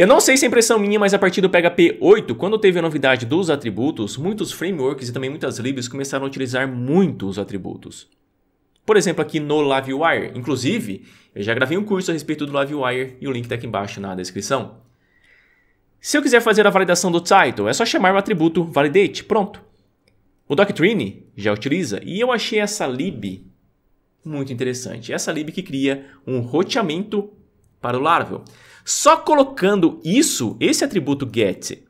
Eu não sei se é impressão minha, mas a partir do PHP 8, quando teve a novidade dos atributos, muitos frameworks e também muitas libs começaram a utilizar muito os atributos. Por exemplo, aqui no LiveWire. Inclusive, eu já gravei um curso a respeito do LiveWire e o link está aqui embaixo na descrição. Se eu quiser fazer a validação do title, é só chamar o atributo validate, pronto. O Doctrine já utiliza e eu achei essa lib muito interessante. Essa lib que cria um roteamento para o Laravel. Só colocando isso, esse atributo get,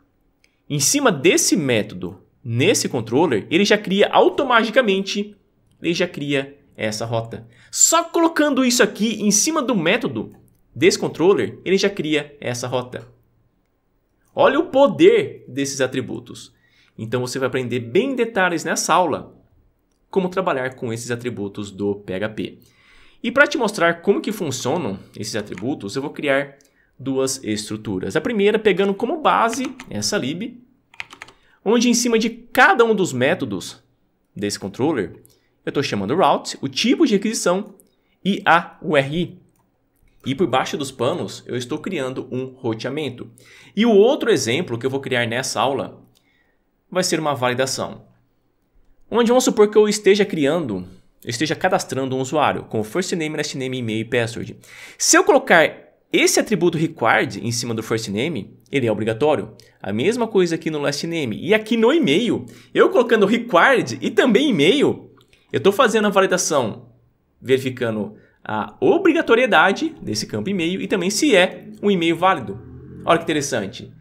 em cima desse método, nesse controller, ele já cria automaticamente, ele já cria essa rota. Só colocando isso aqui em cima do método desse controller, ele já cria essa rota. Olha o poder desses atributos. Então você vai aprender bem detalhes nessa aula como trabalhar com esses atributos do PHP. E para te mostrar como que funcionam esses atributos, eu vou criar duas estruturas. A primeira pegando como base essa lib, onde em cima de cada um dos métodos desse controller, eu estou chamando route, o tipo de requisição e a URI. E por baixo dos panos, eu estou criando um roteamento. E o outro exemplo que eu vou criar nessa aula vai ser uma validação. Onde vamos supor que eu esteja criando, eu esteja cadastrando um usuário com first name, last name, e-mail e password. Se eu colocar esse atributo required em cima do first name, ele é obrigatório. A mesma coisa aqui no last name. E aqui no e-mail, eu colocando required e também e-mail, eu estou fazendo a validação verificando a obrigatoriedade desse campo e-mail e também se é um e-mail válido. Olha que interessante.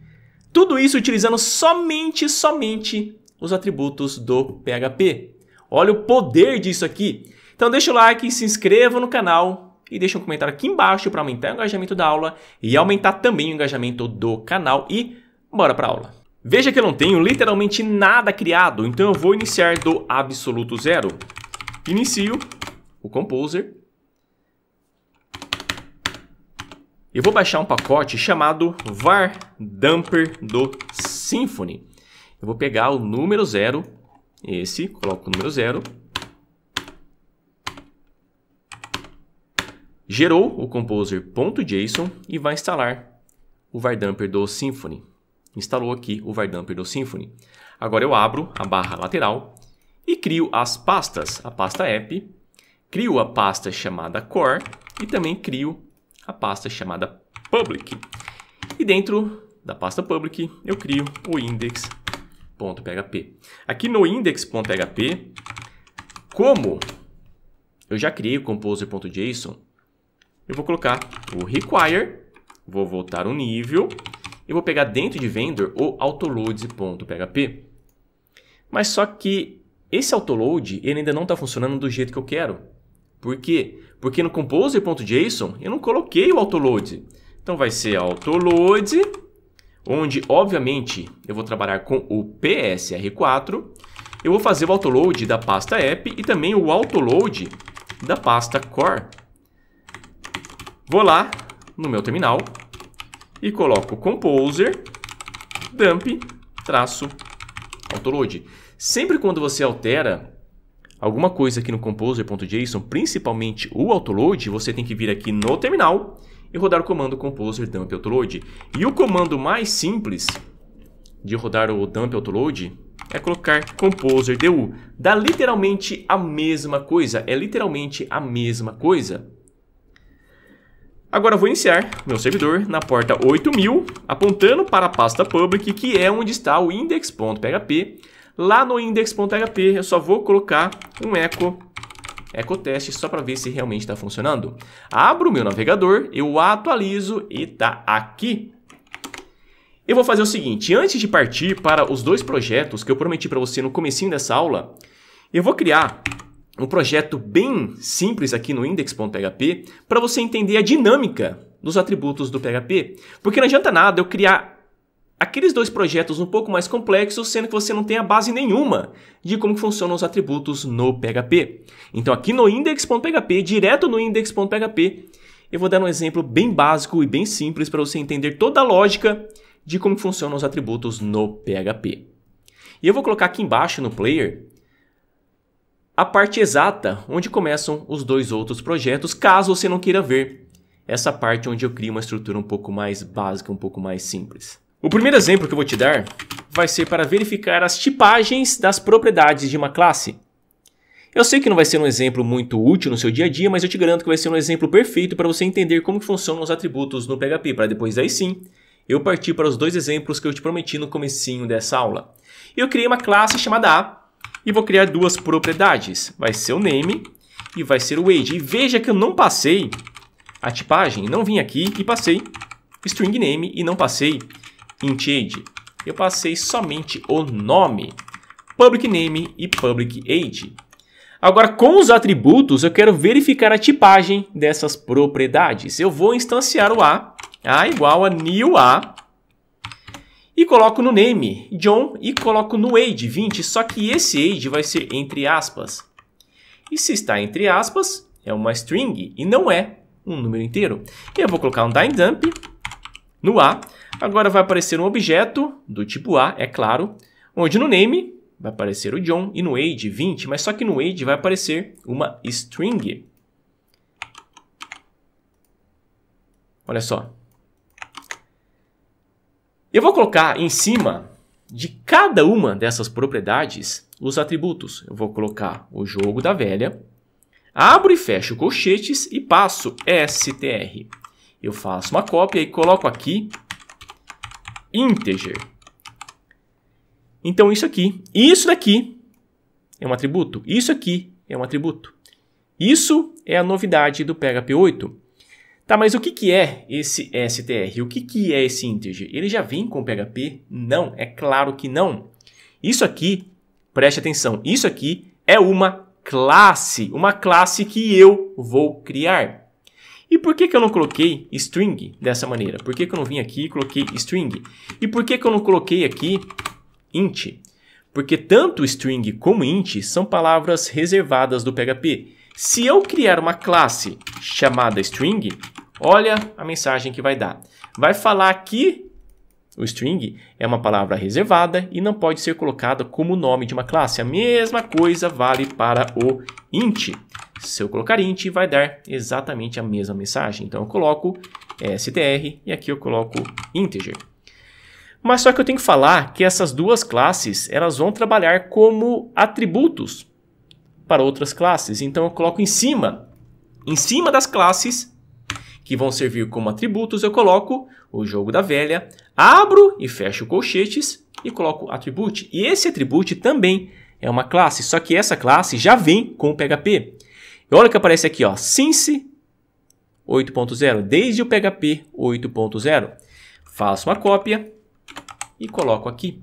Tudo isso utilizando somente, somente os atributos do PHP. Olha o poder disso aqui. Então deixa o like, se inscreva no canal, e deixa um comentário aqui embaixo para aumentar o engajamento da aula e aumentar também o engajamento do canal e bora para aula. Veja que eu não tenho literalmente nada criado, então eu vou iniciar do absoluto zero. Inicio o Composer. Eu vou baixar um pacote chamado var dumper do Symfony. Eu vou pegar o número zero, esse, coloco o número zero Gerou o composer.json e vai instalar o vardumper do Symfony. Instalou aqui o vardumper do Symfony. Agora eu abro a barra lateral e crio as pastas, a pasta app, crio a pasta chamada core e também crio a pasta chamada public. E dentro da pasta public eu crio o index.php. Aqui no index.php, como eu já criei o composer.json, eu vou colocar o require, vou voltar um nível, eu vou pegar dentro de vendor o autoload.php. Mas só que esse autoload ele ainda não está funcionando do jeito que eu quero. Por quê? Porque no composer.json eu não coloquei o autoload. Então vai ser autoload, onde obviamente eu vou trabalhar com o psr4. Eu vou fazer o autoload da pasta app e também o autoload da pasta core. Vou lá no meu terminal e coloco composer dump traço autoload. Sempre quando você altera alguma coisa aqui no composer.json, principalmente o autoload, você tem que vir aqui no terminal e rodar o comando composer dump autoload. E o comando mais simples de rodar o dump autoload é colocar composer du. Dá literalmente a mesma coisa, é literalmente a mesma coisa. Agora vou iniciar meu servidor na porta 8000, apontando para a pasta public, que é onde está o index.php. Lá no index.php eu só vou colocar um echo echo teste só para ver se realmente está funcionando. Abro o meu navegador, eu atualizo e está aqui. Eu vou fazer o seguinte, antes de partir para os dois projetos que eu prometi para você no comecinho dessa aula, eu vou criar um projeto bem simples aqui no index.php para você entender a dinâmica dos atributos do PHP. Porque não adianta nada eu criar aqueles dois projetos um pouco mais complexos, sendo que você não tem a base nenhuma de como funcionam os atributos no PHP. Então aqui no index.php, direto no index.php, eu vou dar um exemplo bem básico e bem simples para você entender toda a lógica de como funcionam os atributos no PHP. E eu vou colocar aqui embaixo no player a parte exata onde começam os dois outros projetos, caso você não queira ver essa parte onde eu crio uma estrutura um pouco mais básica, um pouco mais simples. O primeiro exemplo que eu vou te dar vai ser para verificar as tipagens das propriedades de uma classe. Eu sei que não vai ser um exemplo muito útil no seu dia a dia, mas eu te garanto que vai ser um exemplo perfeito para você entender como funcionam os atributos no PHP, para depois aí sim eu partir para os dois exemplos que eu te prometi no comecinho dessa aula. Eu criei uma classe chamada A, e vou criar duas propriedades. Vai ser o name e vai ser o age. E veja que eu não passei a tipagem. Não vim aqui e passei string name e não passei int age. Eu passei somente o nome. Public name e public age. Agora, com os atributos, eu quero verificar a tipagem dessas propriedades. Eu vou instanciar o A, A igual a new A, coloco no name John e coloco no age 20, só que esse age vai ser entre aspas. E se está entre aspas, é uma string e não é um número inteiro. E eu vou colocar um time dump no A. Agora vai aparecer um objeto do tipo A, é claro, onde no name vai aparecer o John e no age 20, mas só que no age vai aparecer uma string. Olha só, eu vou colocar em cima de cada uma dessas propriedades os atributos. Eu vou colocar o jogo da velha, abro e fecho colchetes e passo str. Eu faço uma cópia e coloco aqui integer. Então isso aqui, isso daqui é um atributo, isso aqui é um atributo. Isso é a novidade do PHP 8. Tá, mas o que, que é esse str? O que, que é esse integer? Ele já vem com PHP? Não, é claro que não. Isso aqui, preste atenção, isso aqui é uma classe, uma classe que eu vou criar. E por que, que eu não coloquei string dessa maneira? Por que, que eu não vim aqui e coloquei string? E por que, que eu não coloquei aqui int? Porque tanto string como int são palavras reservadas do PHP. Se eu criar uma classe chamada string, Olha a mensagem que vai dar. Vai falar que o string é uma palavra reservada e não pode ser colocada como nome de uma classe. A mesma coisa vale para o int. Se eu colocar int, vai dar exatamente a mesma mensagem. Então, eu coloco é, str e aqui eu coloco integer. Mas só que eu tenho que falar que essas duas classes, elas vão trabalhar como atributos para outras classes. Então, eu coloco em cima. Em cima das classes, que vão servir como atributos, eu coloco o jogo da velha, abro e fecho colchetes e coloco atribute. E esse atribute também é uma classe, só que essa classe já vem com o PHP. E olha o que aparece aqui, ó, Since 8.0, desde o PHP 8.0. Faço uma cópia e coloco aqui.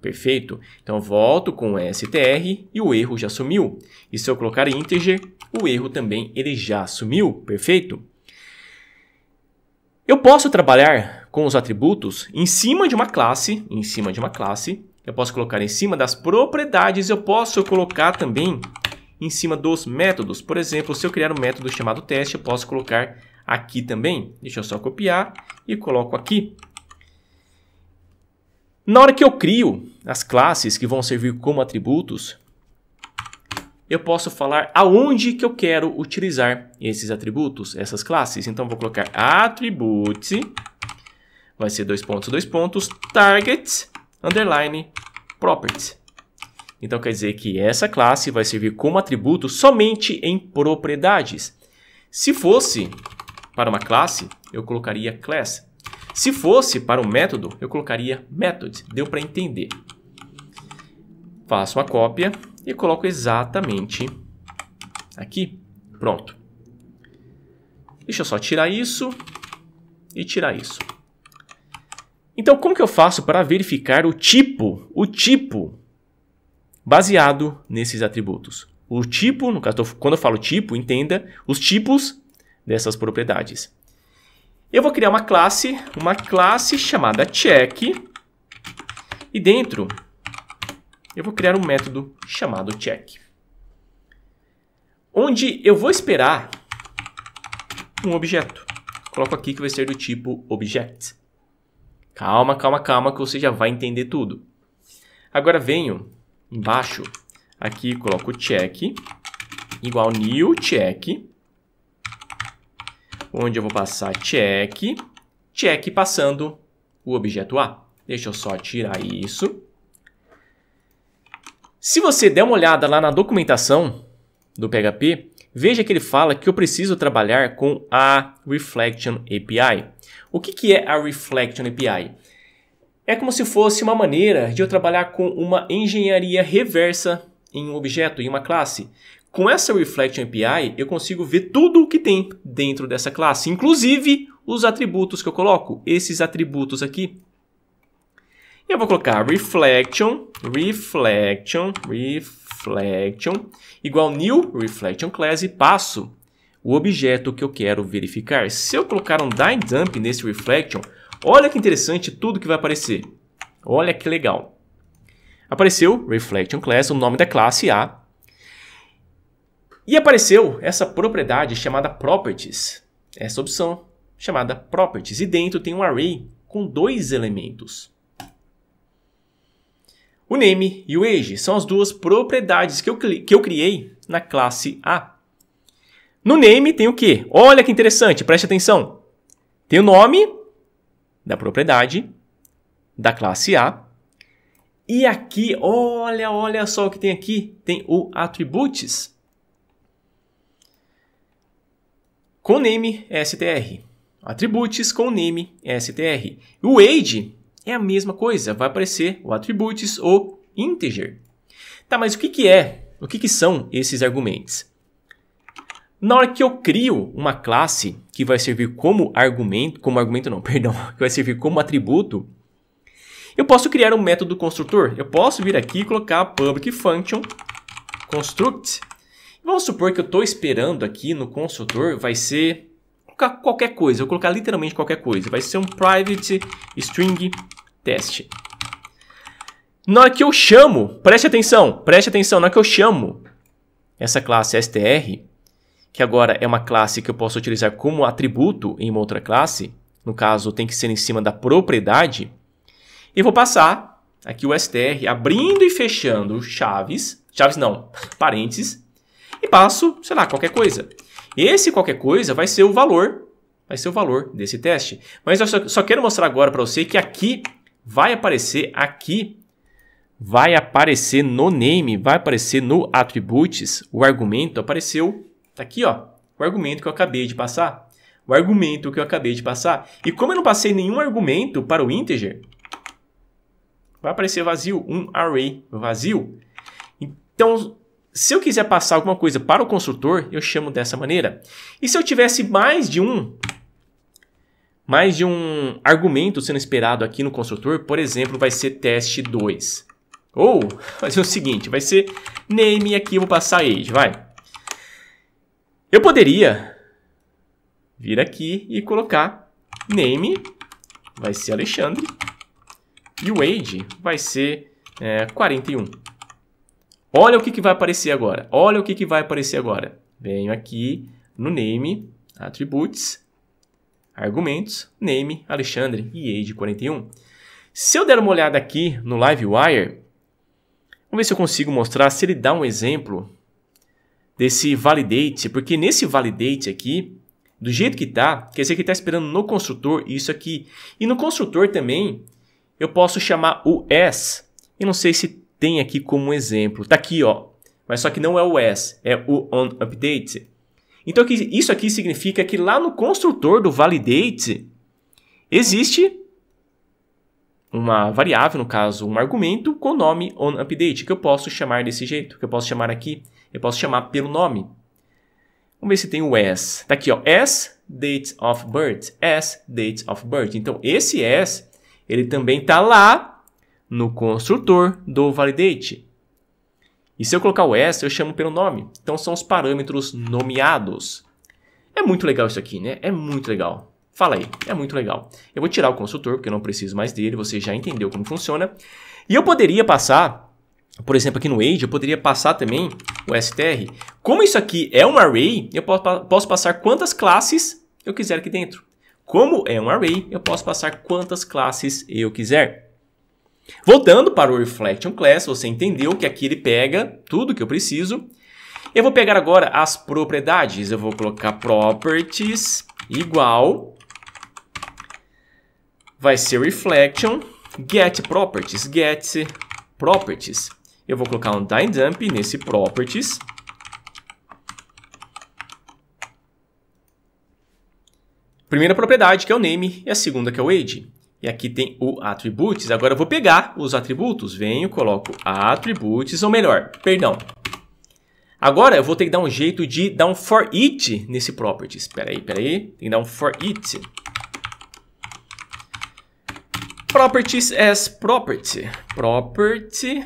Perfeito? Então volto com str e o erro já sumiu. E se eu colocar integer, o erro também ele já sumiu, perfeito? Eu posso trabalhar com os atributos em cima de uma classe, em cima de uma classe, eu posso colocar em cima das propriedades, eu posso colocar também em cima dos métodos. Por exemplo, se eu criar um método chamado teste, eu posso colocar aqui também. Deixa eu só copiar e coloco aqui. Na hora que eu crio as classes que vão servir como atributos, eu posso falar aonde que eu quero utilizar esses atributos, essas classes. Então, vou colocar attribute, vai ser dois pontos, dois pontos, target, underline, property. Então, quer dizer que essa classe vai servir como atributo somente em propriedades. Se fosse para uma classe, eu colocaria class. Se fosse para um método, eu colocaria method. Deu para entender. Faço uma cópia e coloco exatamente aqui. Pronto. Deixa eu só tirar isso e tirar isso. Então, como que eu faço para verificar o tipo, o tipo baseado nesses atributos? O tipo, no caso, quando eu falo tipo, entenda os tipos dessas propriedades. Eu vou criar uma classe, uma classe chamada check e dentro eu vou criar um método chamado check. Onde eu vou esperar um objeto. Coloco aqui que vai ser do tipo object. Calma, calma, calma, que você já vai entender tudo. Agora venho embaixo, aqui coloco check igual new check, onde eu vou passar check, check passando o objeto A. Deixa eu só tirar isso. Se você der uma olhada lá na documentação do PHP, veja que ele fala que eu preciso trabalhar com a Reflection API. O que, que é a Reflection API? É como se fosse uma maneira de eu trabalhar com uma engenharia reversa em um objeto, em uma classe. Com essa Reflection API, eu consigo ver tudo o que tem dentro dessa classe, inclusive os atributos que eu coloco, esses atributos aqui. Eu vou colocar reflection, reflection, reflection, igual new reflection class e passo o objeto que eu quero verificar. Se eu colocar um die dump nesse reflection, olha que interessante tudo que vai aparecer. Olha que legal. Apareceu reflection class, o nome da classe A. E apareceu essa propriedade chamada properties. Essa opção chamada properties. E dentro tem um array com dois elementos. O name e o age são as duas propriedades que eu, que eu criei na classe A. No name tem o quê? Olha que interessante, preste atenção. Tem o nome da propriedade da classe A. E aqui, olha, olha só o que tem aqui. Tem o attributes. Com name str. Attributes com name str. O age é a mesma coisa, vai aparecer o attributes ou integer. Tá, mas o que, que é, o que, que são esses argumentos? Na hora que eu crio uma classe que vai servir como argumento, como argumento não, perdão, que vai servir como atributo, eu posso criar um método construtor. Eu posso vir aqui e colocar public function construct. Vamos supor que eu estou esperando aqui no construtor vai ser qualquer coisa. Eu vou colocar literalmente qualquer coisa. Vai ser um private string Teste. Na hora que eu chamo, preste atenção, preste atenção, na hora que eu chamo essa classe str, que agora é uma classe que eu posso utilizar como atributo em uma outra classe, no caso tem que ser em cima da propriedade, e vou passar aqui o str abrindo e fechando chaves, chaves não, parênteses, e passo, sei lá, qualquer coisa. Esse qualquer coisa vai ser o valor, vai ser o valor desse teste. Mas eu só, só quero mostrar agora para você que aqui vai aparecer aqui, vai aparecer no name, vai aparecer no attributes, o argumento apareceu, tá aqui ó, o argumento que eu acabei de passar. O argumento que eu acabei de passar. E como eu não passei nenhum argumento para o integer, vai aparecer vazio, um array vazio. Então, se eu quiser passar alguma coisa para o construtor, eu chamo dessa maneira. E se eu tivesse mais de um, mais de um argumento sendo esperado aqui no construtor, por exemplo, vai ser teste 2. Ou fazer o seguinte, vai ser name e aqui eu vou passar age, vai. Eu poderia vir aqui e colocar name, vai ser Alexandre, e o age vai ser é, 41. Olha o que, que vai aparecer agora, olha o que, que vai aparecer agora. Venho aqui no name, attributes, argumentos, name Alexandre e age 41. Se eu der uma olhada aqui no Livewire, vamos ver se eu consigo mostrar, se ele dá um exemplo desse validate, porque nesse validate aqui, do jeito que está, quer dizer que está esperando no construtor isso aqui. E no construtor também, eu posso chamar o s. Eu não sei se tem aqui como exemplo. Está aqui, ó. Mas só que não é o s, é o on update. Então isso aqui significa que lá no construtor do validate existe uma variável, no caso um argumento com o nome onUpdate, que eu posso chamar desse jeito, que eu posso chamar aqui, eu posso chamar pelo nome. Vamos ver se tem o s. Tá aqui, ó, s date of birth, s date of birth. Então esse s, ele também tá lá no construtor do validate. E se eu colocar o S, eu chamo pelo nome. Então são os parâmetros nomeados. É muito legal isso aqui, né? É muito legal. Fala aí, é muito legal. Eu vou tirar o consultor, porque eu não preciso mais dele, você já entendeu como funciona. E eu poderia passar, por exemplo, aqui no age, eu poderia passar também o str. Como isso aqui é um array, eu posso passar quantas classes eu quiser aqui dentro. Como é um array, eu posso passar quantas classes eu quiser. Voltando para o Reflection Class, você entendeu que aqui ele pega tudo que eu preciso. Eu vou pegar agora as propriedades. Eu vou colocar properties igual. Vai ser reflection get properties, get properties. Eu vou colocar um time dump nesse properties. Primeira propriedade que é o name e a segunda que é o age. E aqui tem o attributes. Agora eu vou pegar os atributos. Venho, coloco attributes, ou melhor, perdão. Agora eu vou ter que dar um jeito de dar um for it nesse property. Espera aí, espera aí. Tem que dar um for it. Properties as property. Property.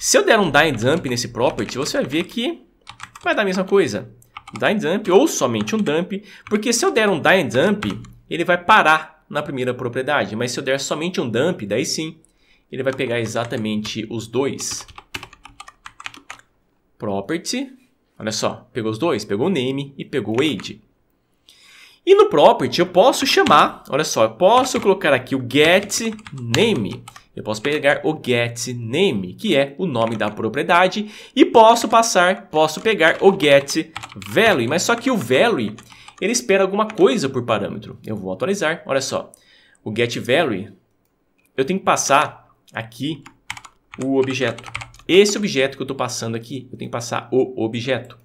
Se eu der um die dump nesse property, você vai ver que vai dar a mesma coisa. Die dump ou somente um dump. Porque se eu der um die dump, ele vai parar na primeira propriedade. Mas se eu der somente um dump, daí sim, ele vai pegar exatamente os dois. Property, olha só, pegou os dois, pegou o name e pegou o age. E no property eu posso chamar, olha só, eu posso colocar aqui o get name. Eu posso pegar o get name, que é o nome da propriedade, e posso passar, posso pegar o get value, mas só que o value ele espera alguma coisa por parâmetro. Eu vou atualizar, olha só. O getValue, eu tenho que passar aqui o objeto. Esse objeto que eu estou passando aqui, eu tenho que passar o objeto.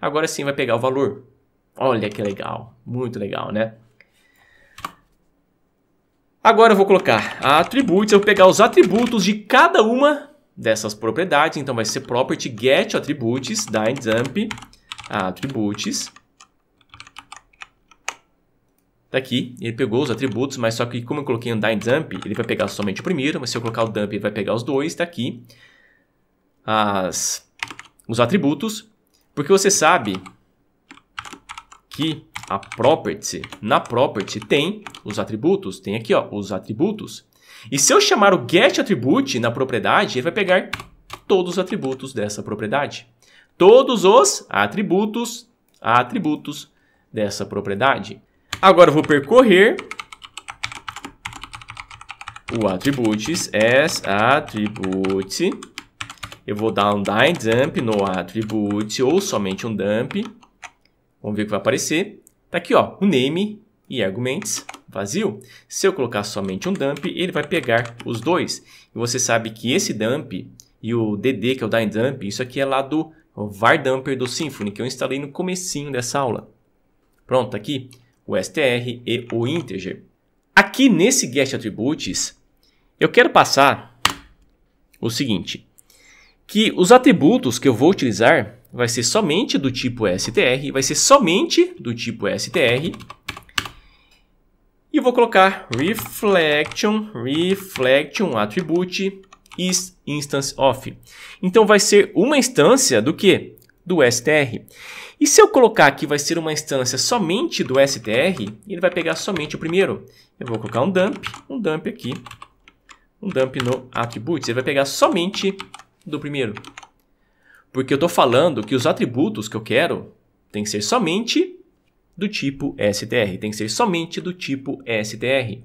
Agora sim vai pegar o valor. Olha que legal, muito legal, né? Agora eu vou colocar atributos, eu vou pegar os atributos de cada uma dessas propriedades. Então vai ser property get attributes da attributes. Tá aqui, ele pegou os atributos, mas só que como eu coloquei andar em dump, ele vai pegar somente o primeiro, mas se eu colocar o dump, ele vai pegar os dois, tá aqui. As, os atributos, porque você sabe que a property, na property tem os atributos, tem aqui ó, os atributos. E se eu chamar o getAttribute na propriedade, ele vai pegar todos os atributos dessa propriedade. Todos os atributos, atributos dessa propriedade. Agora eu vou percorrer o attributes as attribute. Eu vou dar um die dump no attribute ou somente um dump. Vamos ver o que vai aparecer. Tá aqui, ó, o name e arguments vazio. Se eu colocar somente um dump, ele vai pegar os dois. E você sabe que esse dump e o DD, que é o die dump, isso aqui é lá do VAR dumper do Symfony, que eu instalei no comecinho dessa aula. Pronto, tá aqui o str e o integer. Aqui nesse attributes eu quero passar o seguinte, que os atributos que eu vou utilizar vai ser somente do tipo str, vai ser somente do tipo str, e vou colocar reflection, reflection attribute is instance of. Então vai ser uma instância do que? Do str. E se eu colocar que vai ser uma instância somente do str, ele vai pegar somente o primeiro. Eu vou colocar um dump, um dump aqui, um dump no attributes. Ele vai pegar somente do primeiro. Porque eu estou falando que os atributos que eu quero tem que ser somente do tipo str, tem que ser somente do tipo str.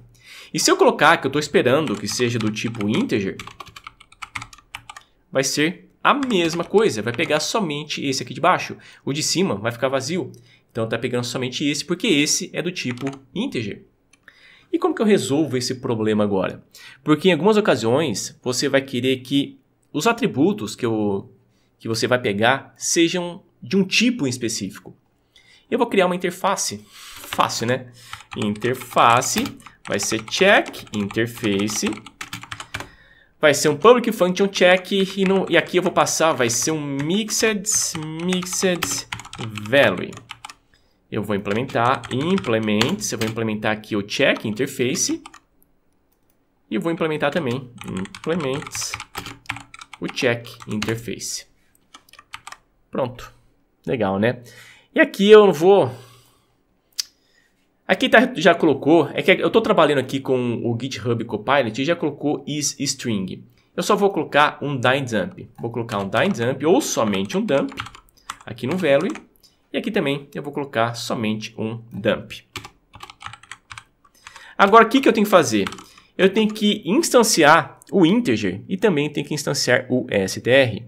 E se eu colocar que eu estou esperando que seja do tipo integer, vai ser a mesma coisa, vai pegar somente esse aqui de baixo. O de cima vai ficar vazio. Então está pegando somente esse, porque esse é do tipo integer. E como que eu resolvo esse problema agora? Porque em algumas ocasiões você vai querer que os atributos que, eu, que você vai pegar sejam de um tipo específico. Eu vou criar uma interface. Fácil, né? Interface vai ser check interface Vai ser um public function check e, e aqui eu vou passar, vai ser um mixed, mixed value. Eu vou implementar, implements, eu vou implementar aqui o check interface. E vou implementar também, implements, o check interface. Pronto. Legal, né? E aqui eu vou Aqui tá, já colocou, é que eu estou trabalhando aqui com o GitHub Copilot e já colocou is string. Eu só vou colocar um dump. Vou colocar um dump ou somente um dump aqui no value. E aqui também eu vou colocar somente um dump. Agora, o que, que eu tenho que fazer? Eu tenho que instanciar o integer e também tenho que instanciar o str,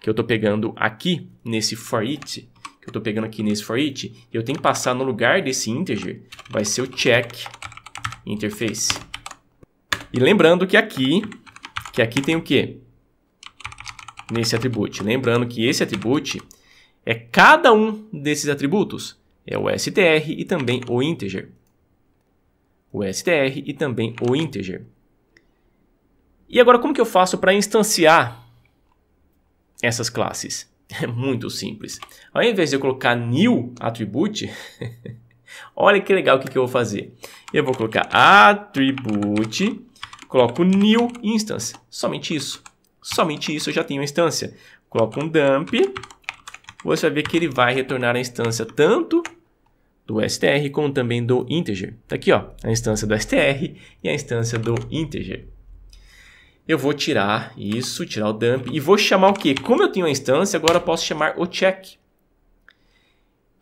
que eu estou pegando aqui nesse for it que eu estou pegando aqui nesse for each, eu tenho que passar no lugar desse integer, vai ser o check interface. E lembrando que aqui, que aqui tem o quê? Nesse atributo. Lembrando que esse atributo é cada um desses atributos. É o str e também o integer. O str e também o integer. E agora como que eu faço para instanciar essas classes? É muito simples. Ao invés de eu colocar new attribute, olha que legal o que, que eu vou fazer. Eu vou colocar attribute, coloco new instance, somente isso. Somente isso eu já tenho uma instância. Coloco um dump, você vai ver que ele vai retornar a instância tanto do str como também do integer. Está aqui, ó, a instância do str e a instância do integer. Eu vou tirar isso, tirar o dump. E vou chamar o quê? Como eu tenho a instância, agora eu posso chamar o check.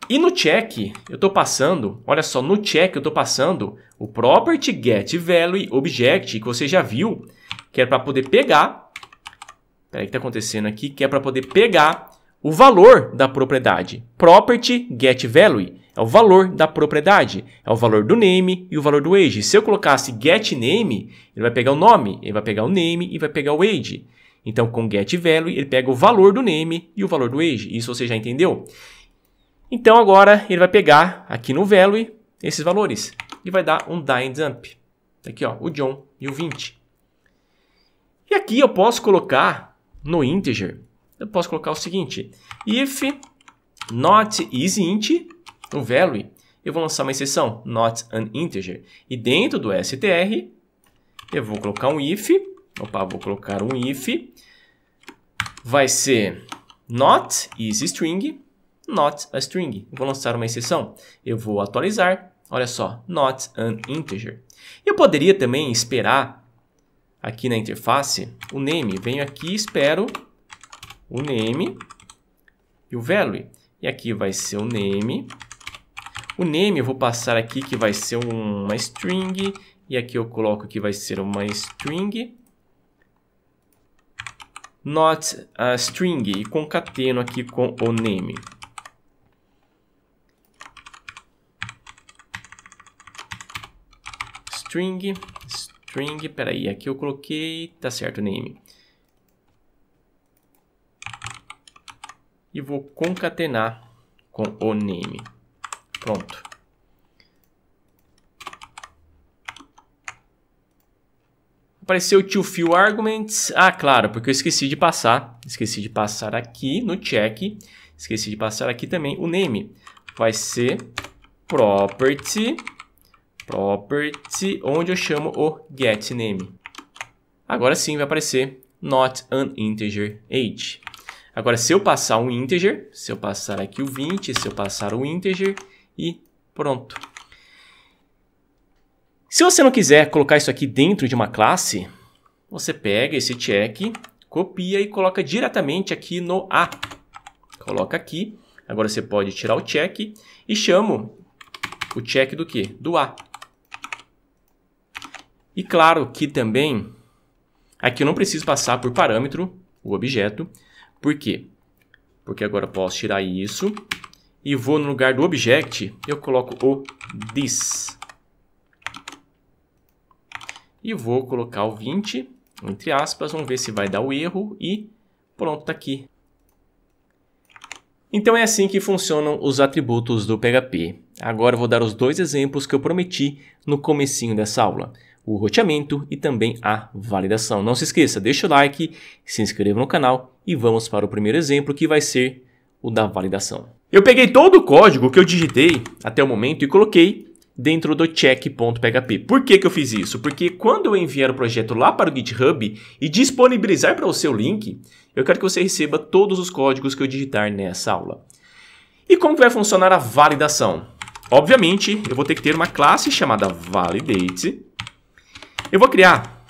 E no check, eu estou passando, olha só, no check eu estou passando o property get value object, que você já viu, que é para poder pegar, peraí que está acontecendo aqui, que é para poder pegar o valor da propriedade, property get value. É o valor da propriedade, é o valor do name e o valor do age. Se eu colocasse get name, ele vai pegar o nome, ele vai pegar o name e vai pegar o age. Então, com get value, ele pega o valor do name e o valor do age. Isso você já entendeu? Então, agora ele vai pegar aqui no value esses valores e vai dar um dying dump. Tá aqui, ó, o John e o 20. E aqui eu posso colocar no integer, eu posso colocar o seguinte: if not is int, o value, eu vou lançar uma exceção, not an integer. E dentro do str, eu vou colocar um if, opa, vou colocar um if, vai ser not is string, not a string. Vou lançar uma exceção, eu vou atualizar, olha só, not an integer. Eu poderia também esperar aqui na interface o name, venho aqui espero o name e o value. E aqui vai ser o name o name eu vou passar aqui que vai ser uma string. E aqui eu coloco que vai ser uma string. Not a string. E concateno aqui com o name. String. String. Peraí, aqui eu coloquei. Tá certo o name. E vou concatenar com o name. Pronto. Apareceu o to fill Arguments. Ah, claro, porque eu esqueci de passar. Esqueci de passar aqui no check. Esqueci de passar aqui também o name. Vai ser property property, onde eu chamo o getName. Agora sim vai aparecer not an integer age. Agora, se eu passar um integer, se eu passar aqui o 20, se eu passar o integer, e pronto. Se você não quiser colocar isso aqui dentro de uma classe, você pega esse check, copia e coloca diretamente aqui no A. Coloca aqui. Agora você pode tirar o check e chamo o check do que? Do A. E claro que também, aqui eu não preciso passar por parâmetro, o objeto. Por quê? Porque agora eu posso tirar isso e vou no lugar do object, eu coloco o this. E vou colocar o 20, entre aspas, vamos ver se vai dar o erro e pronto, está aqui. Então é assim que funcionam os atributos do PHP. Agora eu vou dar os dois exemplos que eu prometi no comecinho dessa aula. O roteamento e também a validação. Não se esqueça, deixa o like, se inscreva no canal e vamos para o primeiro exemplo que vai ser o da validação. Eu peguei todo o código que eu digitei até o momento e coloquei dentro do check.php. Por que, que eu fiz isso? Porque quando eu enviar o projeto lá para o GitHub e disponibilizar para o seu link, eu quero que você receba todos os códigos que eu digitar nessa aula. E como vai funcionar a validação? Obviamente, eu vou ter que ter uma classe chamada validate. Eu vou criar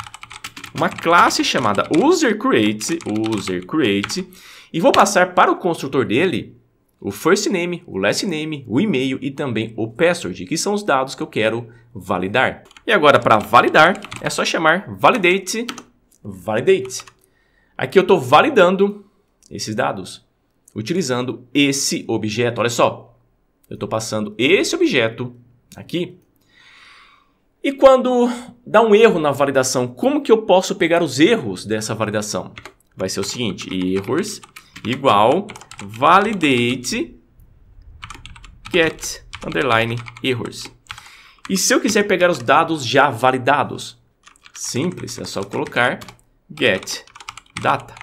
uma classe chamada userCreate, userCreate, e vou passar para o construtor dele o first name, o last name, o e-mail e também o password, que são os dados que eu quero validar. E agora para validar é só chamar validate, validate. Aqui eu estou validando esses dados utilizando esse objeto. Olha só, eu estou passando esse objeto aqui. E quando dá um erro na validação, como que eu posso pegar os erros dessa validação? Vai ser o seguinte, errors igual validate get underline errors. E se eu quiser pegar os dados já validados? Simples, é só colocar get data.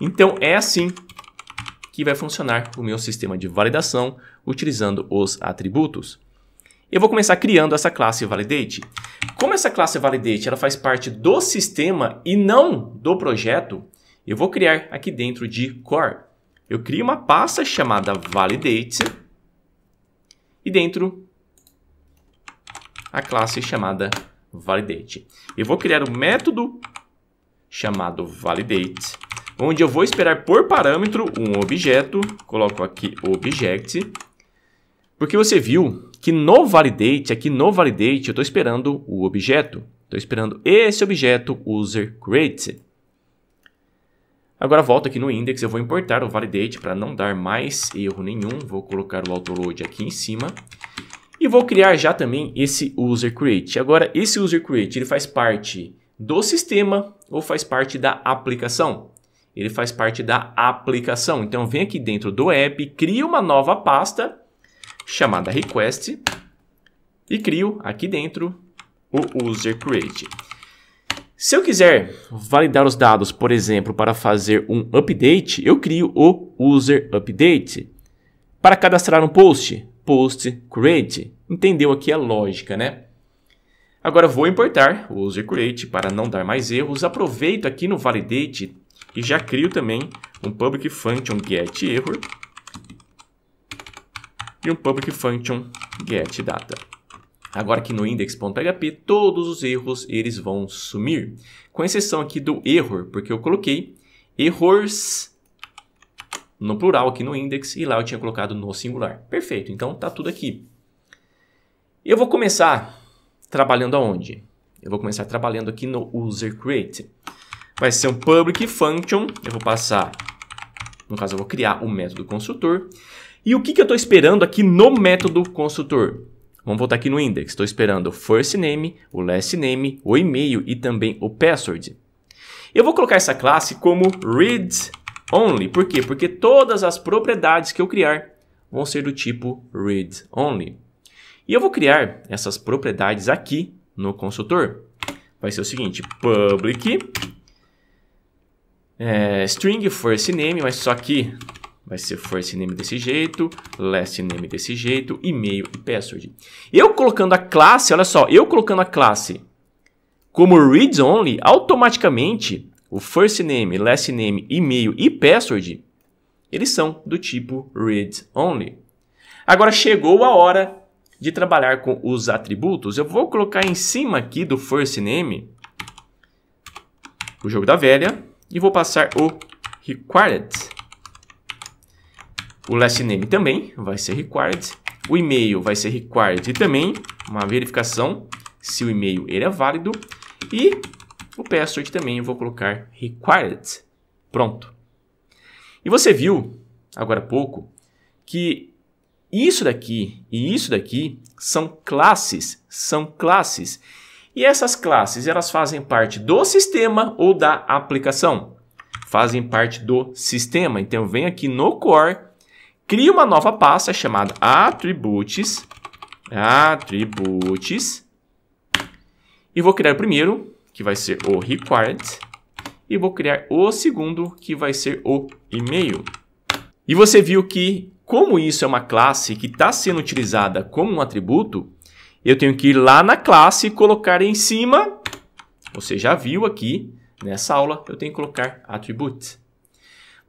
Então é assim que vai funcionar o meu sistema de validação utilizando os atributos. Eu vou começar criando essa classe validate. Como essa classe validate ela faz parte do sistema e não do projeto, eu vou criar aqui dentro de core. Eu crio uma pasta chamada validate e dentro a classe chamada validate. Eu vou criar um método chamado validate, onde eu vou esperar por parâmetro um objeto, coloco aqui object, porque você viu que no validate, aqui no validate, eu estou esperando o objeto, estou esperando esse objeto user create. Agora volto aqui no index, eu vou importar o validate para não dar mais erro nenhum. Vou colocar o autoload aqui em cima. E vou criar já também esse user create. Agora, esse user create, ele faz parte do sistema ou faz parte da aplicação? Ele faz parte da aplicação. Então, vem aqui dentro do app, cria uma nova pasta chamada request e crio aqui dentro o user create. Se eu quiser validar os dados, por exemplo, para fazer um update, eu crio o user update. Para cadastrar um post, post create. Entendeu aqui a lógica, né? Agora vou importar o user create para não dar mais erros. Aproveito aqui no validate e já crio também um public function get error e um public function get data. Agora aqui no index.php, todos os erros eles vão sumir, com exceção aqui do error, porque eu coloquei errors no plural aqui no index e lá eu tinha colocado no singular. Perfeito, então tá tudo aqui. Eu vou começar trabalhando aonde? Eu vou começar trabalhando aqui no user create. Vai ser um public function, eu vou passar, no caso eu vou criar o um método construtor. E o que, que eu estou esperando aqui no método construtor? Vamos voltar aqui no index. Estou esperando o first name, o last name, o e-mail e também o password. Eu vou colocar essa classe como read only. Por quê? Porque todas as propriedades que eu criar vão ser do tipo read only. E eu vou criar essas propriedades aqui no construtor. Vai ser o seguinte, public é, string first name, mas só que Vai ser first name desse jeito, last name desse jeito, e-mail e password. Eu colocando a classe, olha só, eu colocando a classe como reads only, automaticamente o first name, last name, e-mail e password, eles são do tipo reads only. Agora chegou a hora de trabalhar com os atributos. Eu vou colocar em cima aqui do first name o jogo da velha e vou passar o required. O last name também vai ser required. O e-mail vai ser required e também, uma verificação se o e-mail ele é válido. E o password também eu vou colocar required. Pronto. E você viu, agora há pouco, que isso daqui e isso daqui são classes, são classes. E essas classes, elas fazem parte do sistema ou da aplicação? Fazem parte do sistema. Então, eu venho aqui no core Cria uma nova pasta chamada atributes, atributes, e vou criar o primeiro, que vai ser o required, e vou criar o segundo, que vai ser o e-mail. E você viu que, como isso é uma classe que está sendo utilizada como um atributo, eu tenho que ir lá na classe e colocar em cima, você já viu aqui nessa aula, eu tenho que colocar attribute.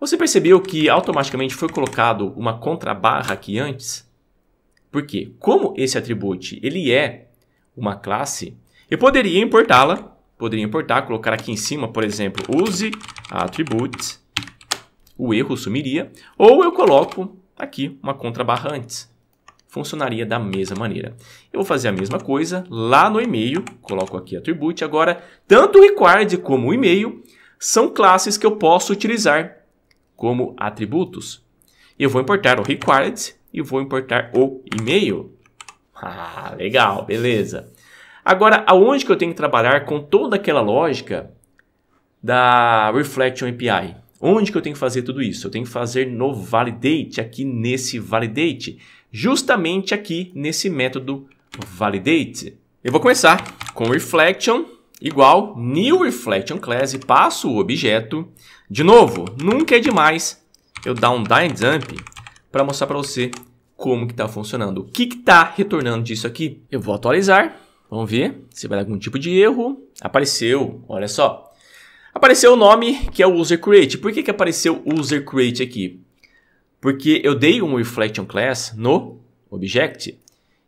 Você percebeu que automaticamente foi colocado uma contrabarra aqui antes? Porque como esse atributo ele é uma classe, eu poderia importá-la, poderia importar, colocar aqui em cima, por exemplo, use attributes, o erro sumiria, ou eu coloco aqui uma contrabarra antes. Funcionaria da mesma maneira. Eu vou fazer a mesma coisa lá no e-mail, coloco aqui attribute. Agora, tanto o required como o e-mail são classes que eu posso utilizar como atributos. Eu vou importar o required e vou importar o e-mail. Ah, legal, beleza. Agora, aonde que eu tenho que trabalhar com toda aquela lógica da Reflection API? Onde que eu tenho que fazer tudo isso? Eu tenho que fazer no validate, aqui nesse validate, justamente aqui nesse método validate. Eu vou começar com reflection igual new reflection class, passo o objeto. De novo, nunca é demais eu dar um dying dump para mostrar para você como que está funcionando. O que está retornando disso aqui? Eu vou atualizar, vamos ver se vai dar algum tipo de erro. Apareceu, olha só. Apareceu o nome que é o user create. Por que, que apareceu user create aqui? Porque eu dei um reflection class no object.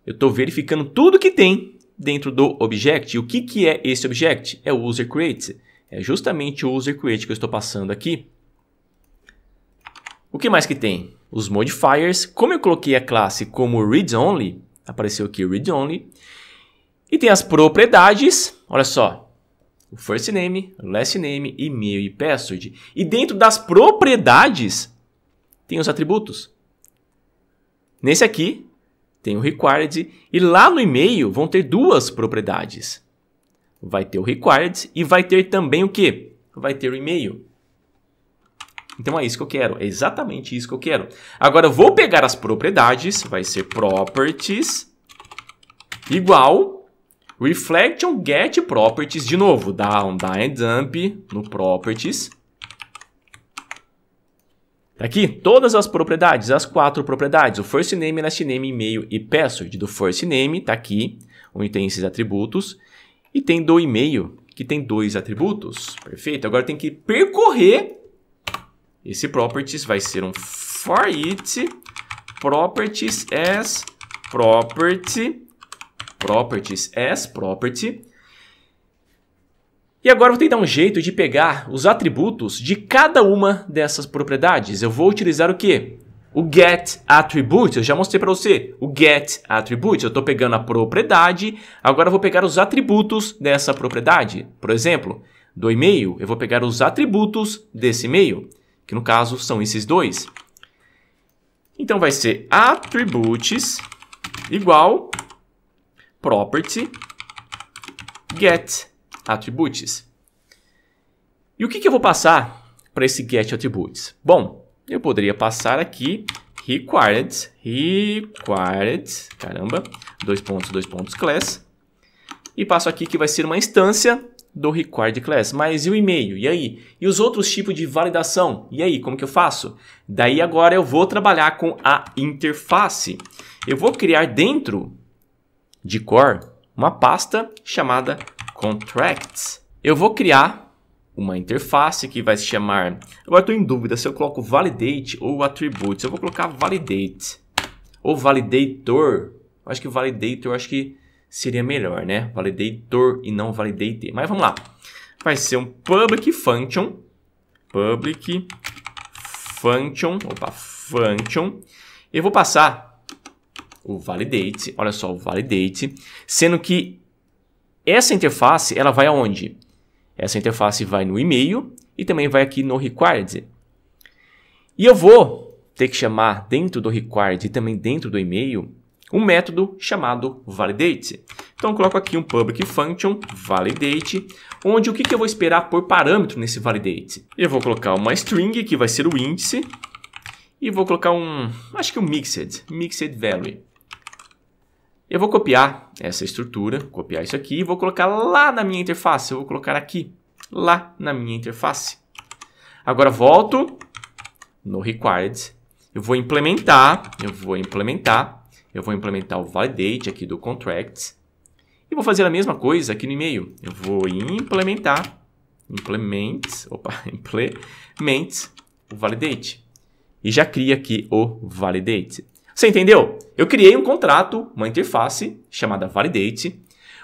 Eu estou verificando tudo que tem dentro do Object. E o que, que é esse Object? É o User Create. É justamente o User Create que eu estou passando aqui. O que mais que tem? Os modifiers. Como eu coloquei a classe como read-only, apareceu aqui read-only. E tem as propriedades, olha só. O first name, last name, e-mail e password. E dentro das propriedades, tem os atributos. Nesse aqui, tem o required e lá no e-mail vão ter duas propriedades. Vai ter o required e vai ter também o que? Vai ter o e-mail. Então é isso que eu quero, é exatamente isso que eu quero. Agora eu vou pegar as propriedades, vai ser properties igual reflection get properties de novo, um die and dump no properties Aqui, todas as propriedades, as quatro propriedades, o first name, last name, e-mail e password. Do first name está aqui, onde tem esses atributos, e tem do e-mail, que tem dois atributos. Perfeito? Agora tem que percorrer esse properties, vai ser um for it properties as property properties as property e agora eu vou tentar um jeito de pegar os atributos de cada uma dessas propriedades. Eu vou utilizar o quê? O get attribute, eu já mostrei para você. O get attribute, eu estou pegando a propriedade, agora eu vou pegar os atributos dessa propriedade. Por exemplo, do e-mail, eu vou pegar os atributos desse e-mail, que no caso são esses dois. Então vai ser attributes igual property get attributes. E o que, que eu vou passar para esse get attributes? Bom, eu poderia passar aqui required, required, caramba, dois pontos, dois pontos, class. E passo aqui que vai ser uma instância do required class. Mas e o e-mail? E aí? E os outros tipos de validação? E aí, como que eu faço? Daí agora eu vou trabalhar com a interface. Eu vou criar dentro de core uma pasta chamada contracts, eu vou criar uma interface que vai se chamar... Agora estou em dúvida se eu coloco validate ou attributes. Eu vou colocar validate ou validator. Eu acho que validator acho que seria melhor, né? Validator e não validate. Mas vamos lá. Vai ser um public function. Public function. Opa, function. Eu vou passar o validate. Olha só, o validate. Sendo que essa interface, ela vai aonde? Essa interface vai no e-mail e também vai aqui no required. E eu vou ter que chamar dentro do required e também dentro do e-mail um método chamado validate. Então eu coloco aqui um public function validate, onde o que, que eu vou esperar por parâmetro nesse validate? Eu vou colocar uma string que vai ser o índice e vou colocar um, acho que um mixed, mixed value. Eu vou copiar essa estrutura, copiar isso aqui e vou colocar lá na minha interface. Eu vou colocar aqui, lá na minha interface. Agora volto no required. Eu vou implementar, eu vou implementar, eu vou implementar o validate aqui do contracts. E vou fazer a mesma coisa aqui no e-mail. Eu vou implementar, implement, opa, implement o validate. E já cria aqui o validate. Você entendeu? eu criei um contrato, uma interface chamada validate,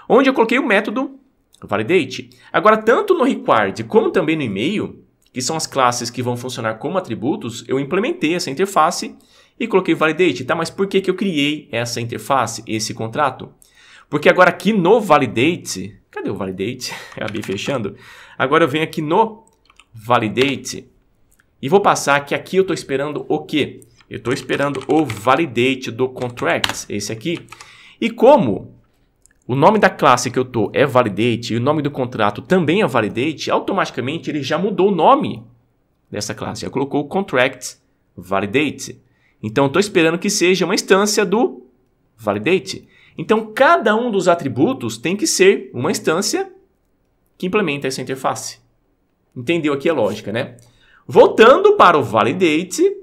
onde eu coloquei o método validate. Agora, tanto no required como também no e-mail, que são as classes que vão funcionar como atributos, eu implementei essa interface e coloquei validate, tá? Mas por que, que eu criei essa interface, esse contrato? Porque agora aqui no validate, cadê o validate? Acabei fechando. Agora eu venho aqui no validate e vou passar que aqui eu estou esperando o quê? Eu estou esperando o validate do contracts, esse aqui. E como o nome da classe que eu estou é validate e o nome do contrato também é validate, automaticamente ele já mudou o nome dessa classe. Já colocou contract validate. Então, estou esperando que seja uma instância do validate. Então, cada um dos atributos tem que ser uma instância que implementa essa interface. Entendeu aqui a lógica, né? Voltando para o validate,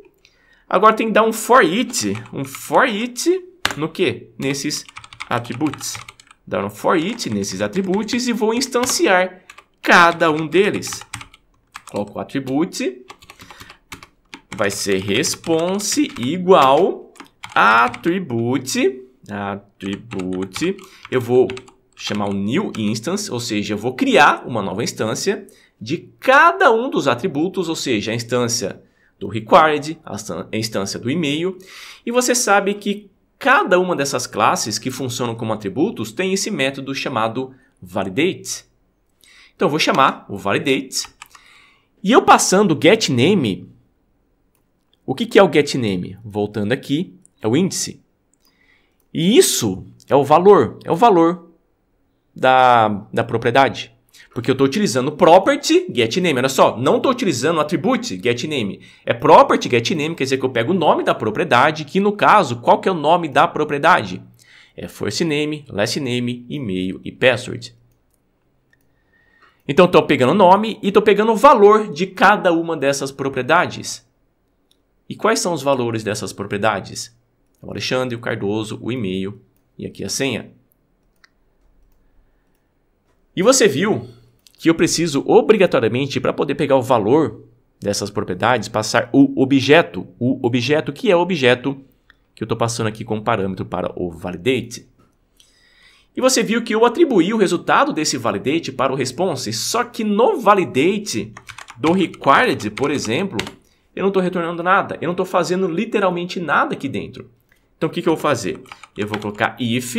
Agora tem que dar um for it, um for it no que? Nesses atributos. Dar um for it nesses atributos e vou instanciar cada um deles. Coloco o atribute, vai ser response igual atribute, atribute, eu vou chamar o um new instance, ou seja, eu vou criar uma nova instância de cada um dos atributos, ou seja, a instância do required, a instância do e-mail, e você sabe que cada uma dessas classes que funcionam como atributos tem esse método chamado validate. Então eu vou chamar o validate e eu passando o getName, o que, que é o getName? Voltando aqui, é o índice. E isso é o valor, é o valor da, da propriedade. Porque eu estou utilizando property getName. Olha só, não estou utilizando attribute getName. É property getName, quer dizer que eu pego o nome da propriedade, que no caso, qual que é o nome da propriedade? É first name, last name, e-mail e password. Então, estou pegando o nome e estou pegando o valor de cada uma dessas propriedades. E quais são os valores dessas propriedades? O Alexandre, o Cardoso, o e-mail e aqui a senha. E você viu que eu preciso obrigatoriamente para poder pegar o valor dessas propriedades, passar o objeto, o objeto que é o objeto que eu estou passando aqui como parâmetro para o validate. E você viu que eu atribuí o resultado desse validate para o response, só que no validate do required, por exemplo, eu não estou retornando nada, eu não estou fazendo literalmente nada aqui dentro. Então o que, que eu vou fazer? Eu vou colocar if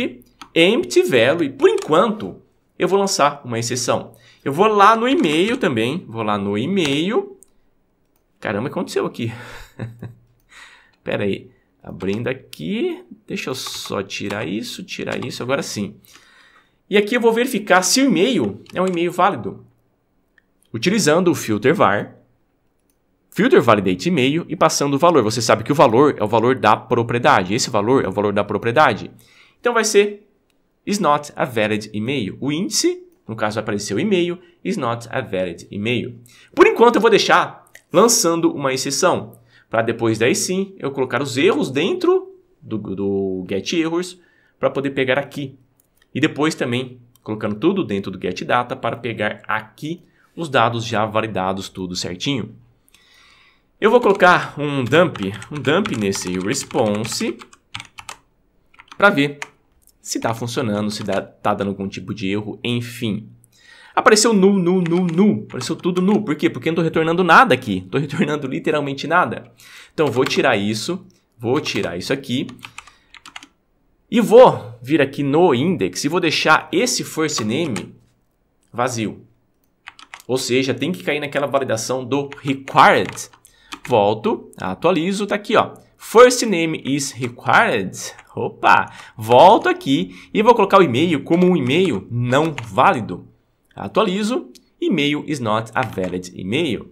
empty value e por enquanto eu vou lançar uma exceção. Eu vou lá no e-mail também. Vou lá no e-mail. Caramba, o que aconteceu aqui? Pera aí. Abrindo aqui. Deixa eu só tirar isso, tirar isso. Agora sim. E aqui eu vou verificar se o e-mail é um e-mail válido. Utilizando o filter var, filter validate e-mail e passando o valor. Você sabe que o valor é o valor da propriedade. Esse valor é o valor da propriedade. Então vai ser is not a valid email. O índice no caso, vai aparecer o e-mail, is not a valid email. Por enquanto, eu vou deixar lançando uma exceção, para depois daí sim eu colocar os erros dentro do, do get errors para poder pegar aqui. E depois também colocando tudo dentro do get data para pegar aqui os dados já validados tudo certinho. Eu vou colocar um dump, um dump nesse response para ver se está funcionando, se está dando algum tipo de erro, enfim. Apareceu nu, nu, nu, nu. Apareceu tudo nu. Por quê? Porque eu não estou retornando nada aqui. Estou retornando literalmente nada. Então, vou tirar isso. Vou tirar isso aqui. E vou vir aqui no index e vou deixar esse force name vazio. Ou seja, tem que cair naquela validação do required. Volto, atualizo, tá aqui, ó. First name is required. Opa! Volto aqui e vou colocar o e-mail como um e-mail não válido. Atualizo. E-mail is not a valid email.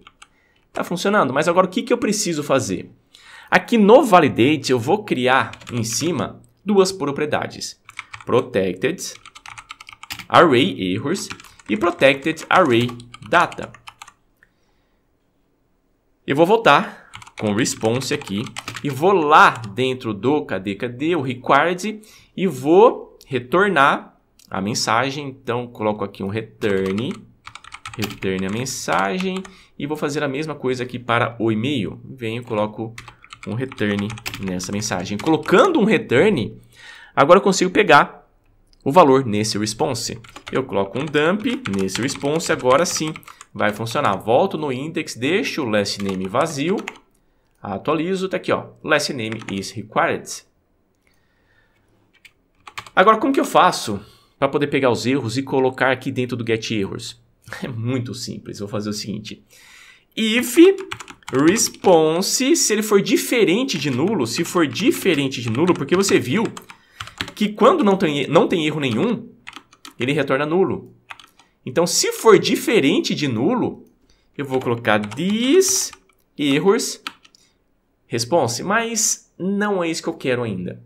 Tá funcionando, mas agora o que, que eu preciso fazer? Aqui no validate eu vou criar em cima duas propriedades. Protected array errors e protected array data. Eu vou voltar com response aqui e vou lá dentro do cadê, cadê o required e vou retornar a mensagem. Então, coloco aqui um return, return a mensagem e vou fazer a mesma coisa aqui para o e-mail. Venho, coloco um return nessa mensagem. Colocando um return, agora eu consigo pegar o valor nesse response. Eu coloco um dump nesse response, agora sim vai funcionar. Volto no index, deixo o last name vazio Atualizo, tá aqui, ó. Last name is required. Agora, como que eu faço para poder pegar os erros e colocar aqui dentro do get errors? É muito simples. Vou fazer o seguinte: if response, se ele for diferente de nulo, se for diferente de nulo, porque você viu que quando não tem, não tem erro nenhum, ele retorna nulo. Então, se for diferente de nulo, eu vou colocar this errors response, mas não é isso que eu quero ainda.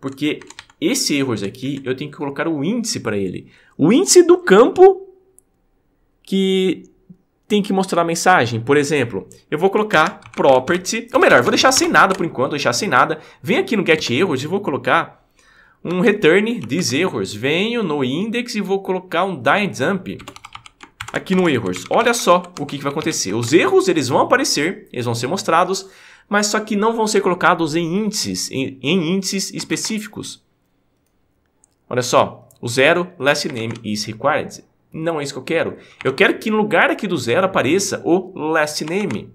Porque esse erros aqui, eu tenho que colocar o índice para ele. O índice do campo que tem que mostrar a mensagem. Por exemplo, eu vou colocar property, ou melhor, vou deixar sem nada por enquanto, deixar sem nada. Venho aqui no get errors e vou colocar um return this errors. Venho no index e vou colocar um dynamp aqui no errors. Olha só o que, que vai acontecer. Os erros eles vão aparecer, eles vão ser mostrados, mas só que não vão ser colocados em índices, em, em índices específicos. Olha só, o zero last name is required. Não é isso que eu quero. Eu quero que no lugar aqui do zero apareça o last name.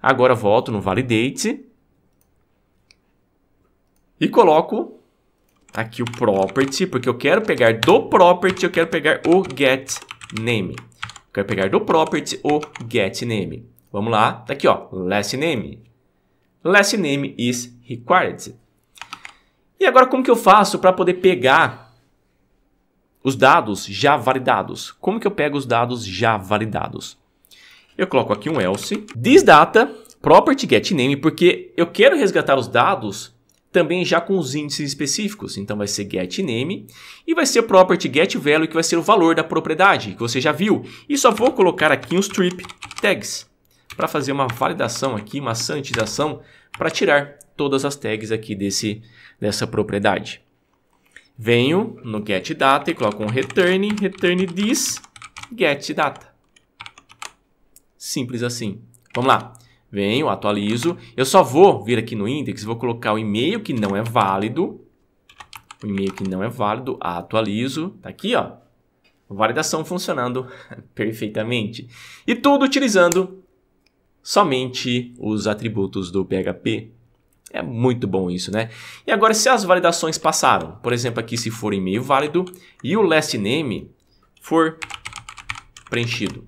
Agora volto no validate e coloco aqui o property, porque eu quero pegar do property, eu quero pegar o get name. Eu quero pegar do property o get name. Vamos lá, tá aqui ó, last name. Last name is required. E agora como que eu faço para poder pegar os dados já validados? Como que eu pego os dados já validados? Eu coloco aqui um else, thisData, property porque eu quero resgatar os dados também já com os índices específicos. Então vai ser getName e vai ser o property que vai ser o valor da propriedade, que você já viu. E só vou colocar aqui os strip tags para fazer uma validação aqui, uma sanitização, para tirar todas as tags aqui desse, dessa propriedade. Venho no getData e coloco um return, return this getData. Simples assim. Vamos lá. Venho, atualizo. Eu só vou vir aqui no index, vou colocar o e-mail que não é válido. O e-mail que não é válido, atualizo. Tá aqui, ó. Validação funcionando perfeitamente. E tudo utilizando somente os atributos do PHP. É muito bom isso, né? E agora, se as validações passaram, por exemplo, aqui se for e-mail válido e o last name for preenchido.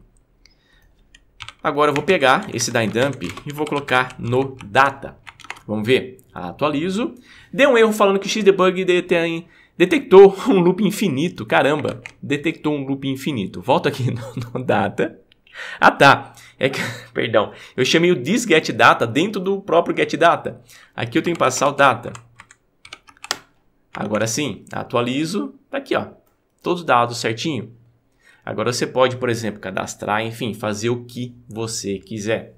Agora eu vou pegar esse dump e vou colocar no data. Vamos ver. Atualizo. Deu um erro falando que o Xdebug detém, detectou um loop infinito. Caramba, detectou um loop infinito. Volto aqui no, no data. Ah tá, é que, perdão, eu chamei o this get data dentro do próprio get data. Aqui eu tenho que passar o data. Agora sim, atualizo, tá aqui ó, todos os dados certinho. Agora você pode, por exemplo, cadastrar, enfim, fazer o que você quiser.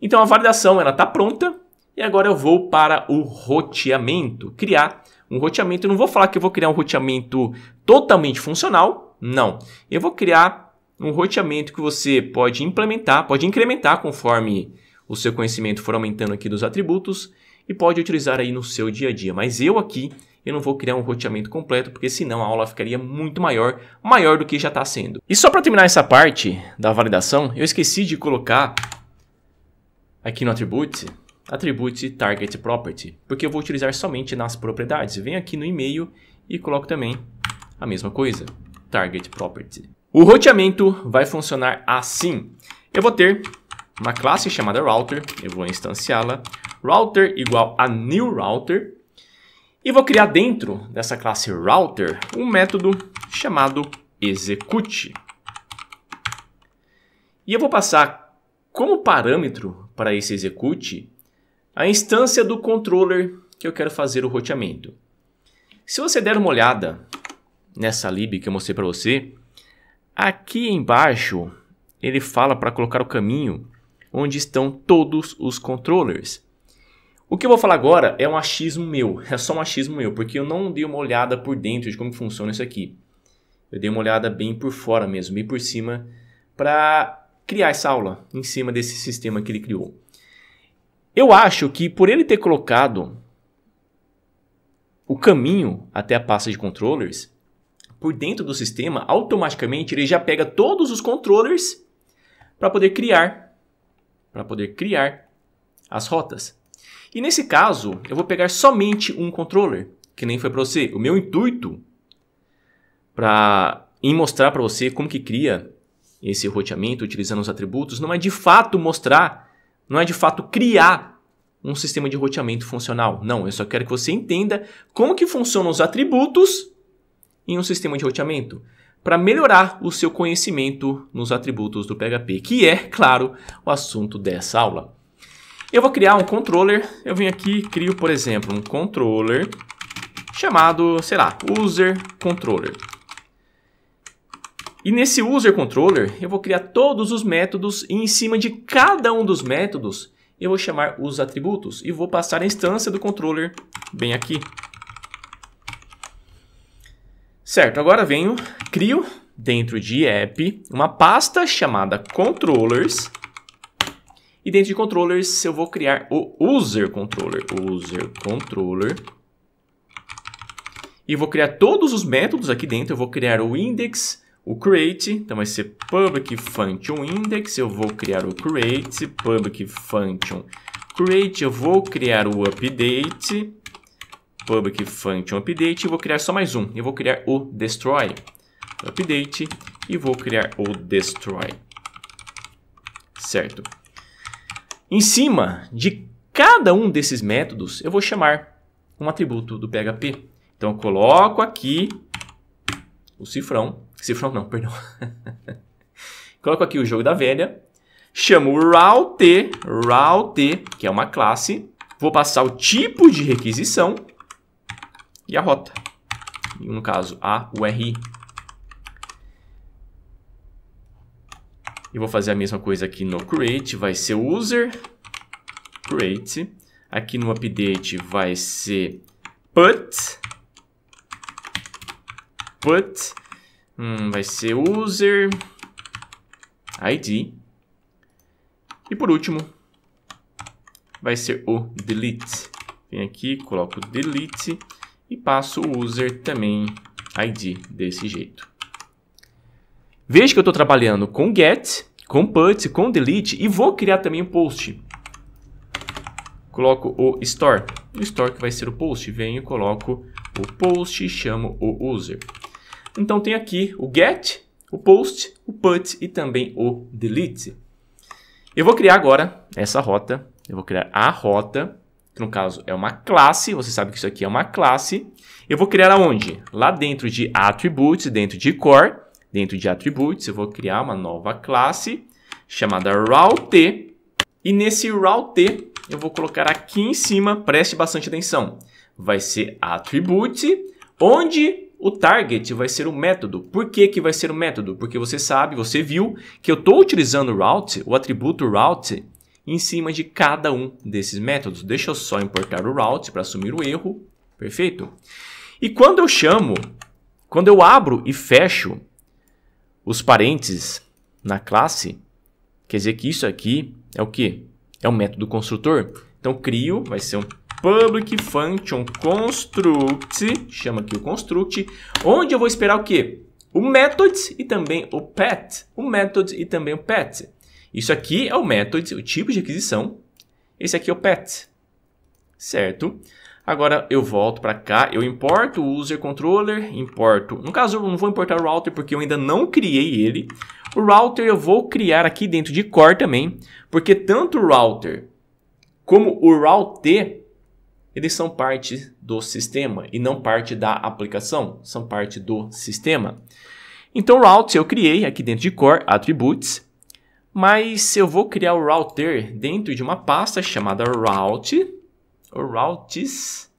Então a validação ela está pronta e agora eu vou para o roteamento, criar um roteamento. Eu não vou falar que eu vou criar um roteamento totalmente funcional, não. Eu vou criar um roteamento que você pode implementar, pode incrementar conforme o seu conhecimento for aumentando aqui dos atributos e pode utilizar aí no seu dia a dia. Mas eu aqui, eu não vou criar um roteamento completo, porque senão a aula ficaria muito maior, maior do que já está sendo. E só para terminar essa parte da validação, eu esqueci de colocar aqui no Attribute, Attribute Target Property, porque eu vou utilizar somente nas propriedades. Venho aqui no e-mail e coloco também a mesma coisa, Target Property. O roteamento vai funcionar assim. Eu vou ter uma classe chamada router, eu vou instanciá-la, router igual a new router, e vou criar dentro dessa classe router um método chamado execute. E eu vou passar como parâmetro para esse execute a instância do controller que eu quero fazer o roteamento. Se você der uma olhada nessa lib que eu mostrei para você, Aqui embaixo, ele fala para colocar o caminho onde estão todos os controllers. O que eu vou falar agora é um achismo meu, é só um achismo meu, porque eu não dei uma olhada por dentro de como funciona isso aqui. Eu dei uma olhada bem por fora mesmo, bem por cima, para criar essa aula em cima desse sistema que ele criou. Eu acho que por ele ter colocado o caminho até a pasta de controllers, por dentro do sistema, automaticamente ele já pega todos os controllers para poder criar para poder criar as rotas. E nesse caso, eu vou pegar somente um controller, que nem foi para você. O meu intuito para em mostrar para você como que cria esse roteamento utilizando os atributos não é de fato mostrar, não é de fato criar um sistema de roteamento funcional. Não, eu só quero que você entenda como que funcionam os atributos em um sistema de roteamento para melhorar o seu conhecimento nos atributos do PHP, que é, claro, o assunto dessa aula. Eu vou criar um controller, eu venho aqui e crio, por exemplo, um controller chamado, sei lá, user controller. E nesse user controller, eu vou criar todos os métodos e em cima de cada um dos métodos, eu vou chamar os atributos e vou passar a instância do controller bem aqui. Certo, agora venho, crio dentro de app uma pasta chamada controllers e dentro de controllers eu vou criar o user controller, user controller e vou criar todos os métodos aqui dentro, eu vou criar o index, o create, então vai ser public function index, eu vou criar o create, public function create, eu vou criar o update public function update e vou criar só mais um. Eu vou criar o destroy update e vou criar o destroy. Certo. Em cima de cada um desses métodos, eu vou chamar um atributo do PHP. Então, eu coloco aqui o cifrão. Cifrão não, perdão. coloco aqui o jogo da velha. Chamo route, route, que é uma classe. Vou passar o tipo de requisição e a rota. E, no caso, a URI. E vou fazer a mesma coisa aqui no create, vai ser user create. Aqui no update vai ser put put hum, vai ser user id e por último vai ser o delete. Vem aqui, coloco delete e passo o user também ID desse jeito. Veja que eu estou trabalhando com get, com put, com delete e vou criar também um post. Coloco o store, o store que vai ser o post. Venho, coloco o post, chamo o user. Então tem aqui o get, o post, o put e também o delete. Eu vou criar agora essa rota, eu vou criar a rota que no caso é uma classe, você sabe que isso aqui é uma classe. Eu vou criar aonde? Lá dentro de attributes, dentro de core, dentro de attributes, eu vou criar uma nova classe chamada Route. E nesse Route eu vou colocar aqui em cima, preste bastante atenção. Vai ser attribute, onde o target vai ser o método. Por que, que vai ser o método? Porque você sabe, você viu que eu estou utilizando o route, o atributo route, em cima de cada um desses métodos. Deixa eu só importar o route para assumir o erro, perfeito? E quando eu chamo, quando eu abro e fecho os parênteses na classe, quer dizer que isso aqui é o que? É um método construtor. Então, crio, vai ser um public function construct, chama aqui o construct, onde eu vou esperar o quê? O method e também o path. O method e também o path. Isso aqui é o method, o tipo de aquisição. Esse aqui é o pet, certo? Agora eu volto para cá, eu importo o user controller, importo. No caso, eu não vou importar o router porque eu ainda não criei ele. O router eu vou criar aqui dentro de core também, porque tanto o router como o route, eles são parte do sistema e não parte da aplicação, são parte do sistema. Então, route eu criei aqui dentro de core, attributes. Mas eu vou criar o router dentro de uma pasta chamada route. Ou routes.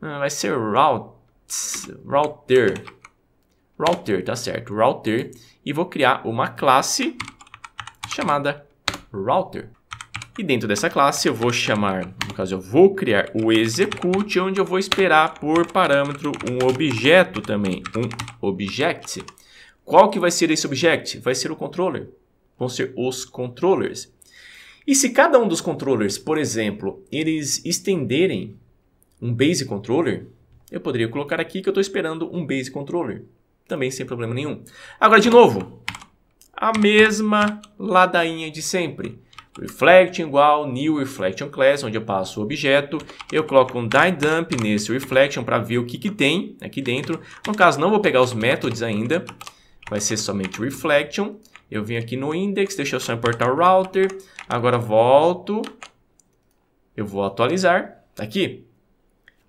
Ah, vai ser route, Router. Router, tá certo. Router. E vou criar uma classe chamada router. E dentro dessa classe eu vou chamar, no caso eu vou criar o execute, onde eu vou esperar por parâmetro um objeto também, um object. Qual que vai ser esse object? Vai ser o controller vão ser os controllers. E se cada um dos controllers, por exemplo, eles estenderem um base controller, eu poderia colocar aqui que eu estou esperando um base controller. Também sem problema nenhum. Agora, de novo, a mesma ladainha de sempre. Reflect igual new reflection class, onde eu passo o objeto, eu coloco um die dump nesse reflection para ver o que, que tem aqui dentro. No caso, não vou pegar os methods ainda, vai ser somente reflection. Eu vim aqui no index, deixa eu só importar o router. Agora volto. Eu vou atualizar. Tá aqui.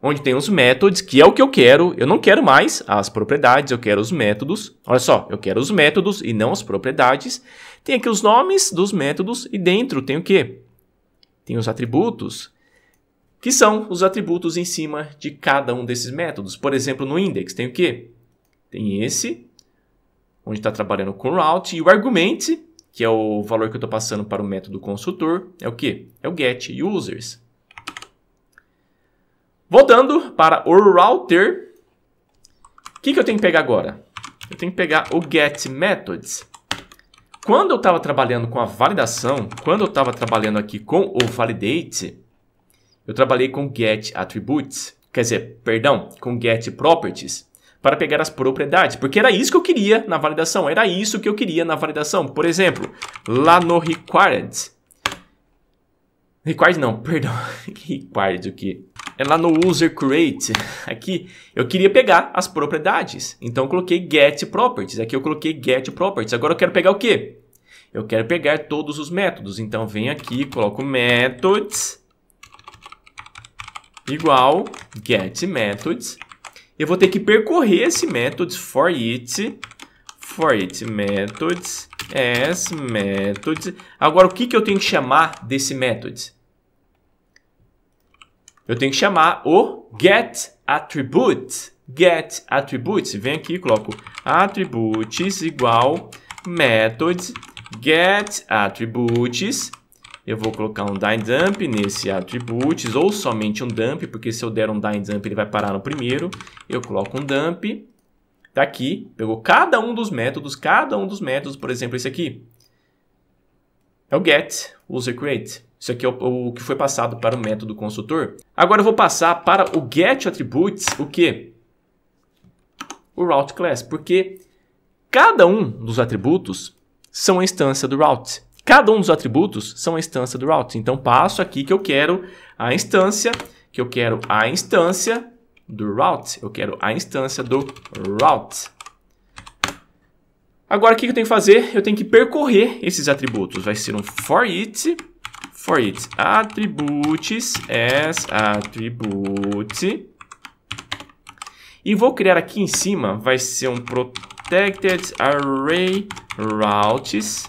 Onde tem os métodos, que é o que eu quero. Eu não quero mais as propriedades, eu quero os métodos. Olha só, eu quero os métodos e não as propriedades. Tem aqui os nomes dos métodos e dentro tem o quê? Tem os atributos, que são os atributos em cima de cada um desses métodos. Por exemplo, no index tem o quê? Tem esse onde está trabalhando com route, e o argument, que é o valor que eu estou passando para o método construtor, é o que? É o get users. Voltando para o router, o que, que eu tenho que pegar agora? Eu tenho que pegar o get methods. Quando eu estava trabalhando com a validação, quando eu estava trabalhando aqui com o validate, eu trabalhei com get attributes, quer dizer, perdão, com get properties para pegar as propriedades, porque era isso que eu queria na validação, era isso que eu queria na validação. Por exemplo, lá no required, required não, perdão, required o que? É lá no user create, aqui, eu queria pegar as propriedades, então eu coloquei get properties, aqui eu coloquei get properties, agora eu quero pegar o que Eu quero pegar todos os métodos, então vem aqui, coloco methods, igual get methods, eu vou ter que percorrer esse methods for it, for it methods, as methods. Agora, o que, que eu tenho que chamar desse methods? Eu tenho que chamar o get attribute. Get attributes. Vem aqui, coloco attributes igual methods get attributes eu vou colocar um Dine Dump nesse Attributes, ou somente um Dump, porque se eu der um Dine Dump ele vai parar no primeiro. Eu coloco um Dump, tá aqui, pegou cada um dos métodos, cada um dos métodos, por exemplo, esse aqui. É o get, user create. Isso aqui é o, o que foi passado para o método construtor. Agora eu vou passar para o get attributes, o que? O route class, porque cada um dos atributos são a instância do route. Cada um dos atributos são a instância do route. Então, passo aqui que eu quero a instância, que eu quero a instância do route. Eu quero a instância do route. Agora, o que eu tenho que fazer? Eu tenho que percorrer esses atributos. Vai ser um for it, for it, attributes, as attribute. E vou criar aqui em cima, vai ser um protected array routes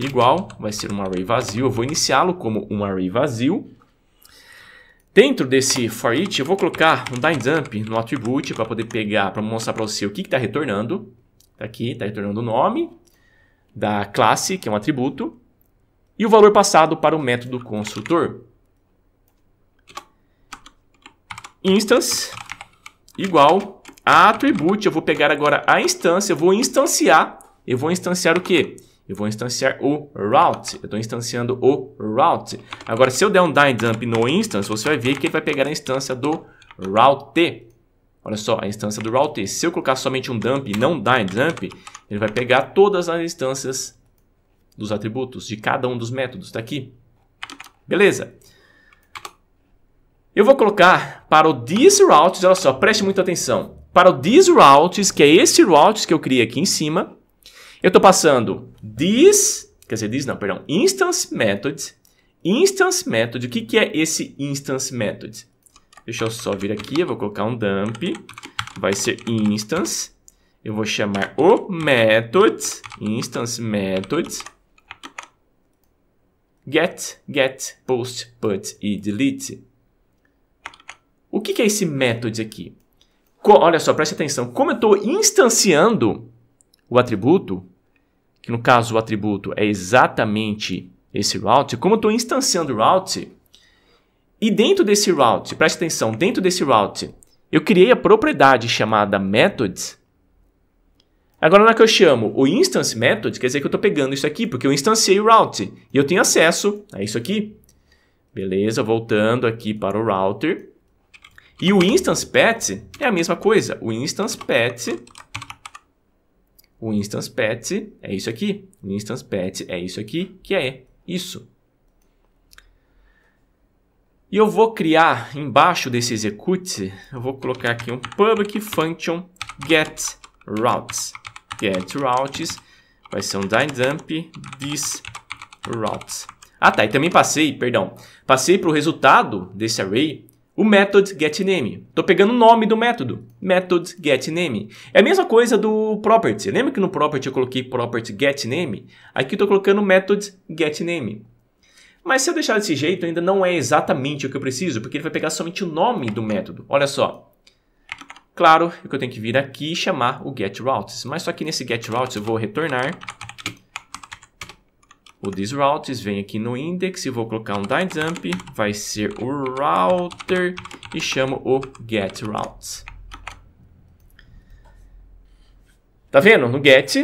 igual, vai ser um array vazio, eu vou iniciá-lo como um array vazio. Dentro desse for each, eu vou colocar um dynamp no attribute para poder pegar, para mostrar para você o que está retornando. Tá aqui, está retornando o nome da classe, que é um atributo, e o valor passado para o método construtor. Instance igual a attribute, eu vou pegar agora a instância, eu vou instanciar, eu vou instanciar o que? Eu vou instanciar o route. Eu estou instanciando o route. Agora, se eu der um die dump no instance, você vai ver que ele vai pegar a instância do route. Olha só, a instância do route. Se eu colocar somente um dump e não die dump, ele vai pegar todas as instâncias dos atributos de cada um dos métodos. Está aqui. Beleza. Eu vou colocar para o this routes, olha só, preste muita atenção. Para o this routes, que é esse routes que eu criei aqui em cima, eu estou passando this, quer dizer, this não, perdão, instance method. Instance method, o que, que é esse instance method? Deixa eu só vir aqui, eu vou colocar um dump, vai ser instance, eu vou chamar o method, instance method, get, get, post, put e delete. O que, que é esse method aqui? Co olha só, preste atenção, como eu estou instanciando o atributo, que no caso o atributo é exatamente esse route, como eu estou instanciando o route, e dentro desse route, presta atenção, dentro desse route, eu criei a propriedade chamada methods. Agora, na hora que eu chamo o instance method, quer dizer que eu estou pegando isso aqui, porque eu instanciei o route e eu tenho acesso a isso aqui. Beleza, voltando aqui para o router. E o instance path é a mesma coisa. O instance path o instance pet é isso aqui. O instance pet é isso aqui, que é isso. E eu vou criar embaixo desse execute, eu vou colocar aqui um public function get routes. Get routes vai ser um dump this routes. Ah tá, e também passei, perdão, passei para o resultado desse array o method getName. Estou pegando o nome do método, method getName. É a mesma coisa do property. Lembra que no property eu coloquei property getName? Aqui estou colocando method getName. Mas se eu deixar desse jeito, ainda não é exatamente o que eu preciso, porque ele vai pegar somente o nome do método. Olha só. Claro que eu tenho que vir aqui e chamar o getRoutes. Mas só que nesse getRoutes eu vou retornar o thisRoutes, vem aqui no index e vou colocar um dynamp, vai ser o router e chamo o getRoutes. Tá vendo? No get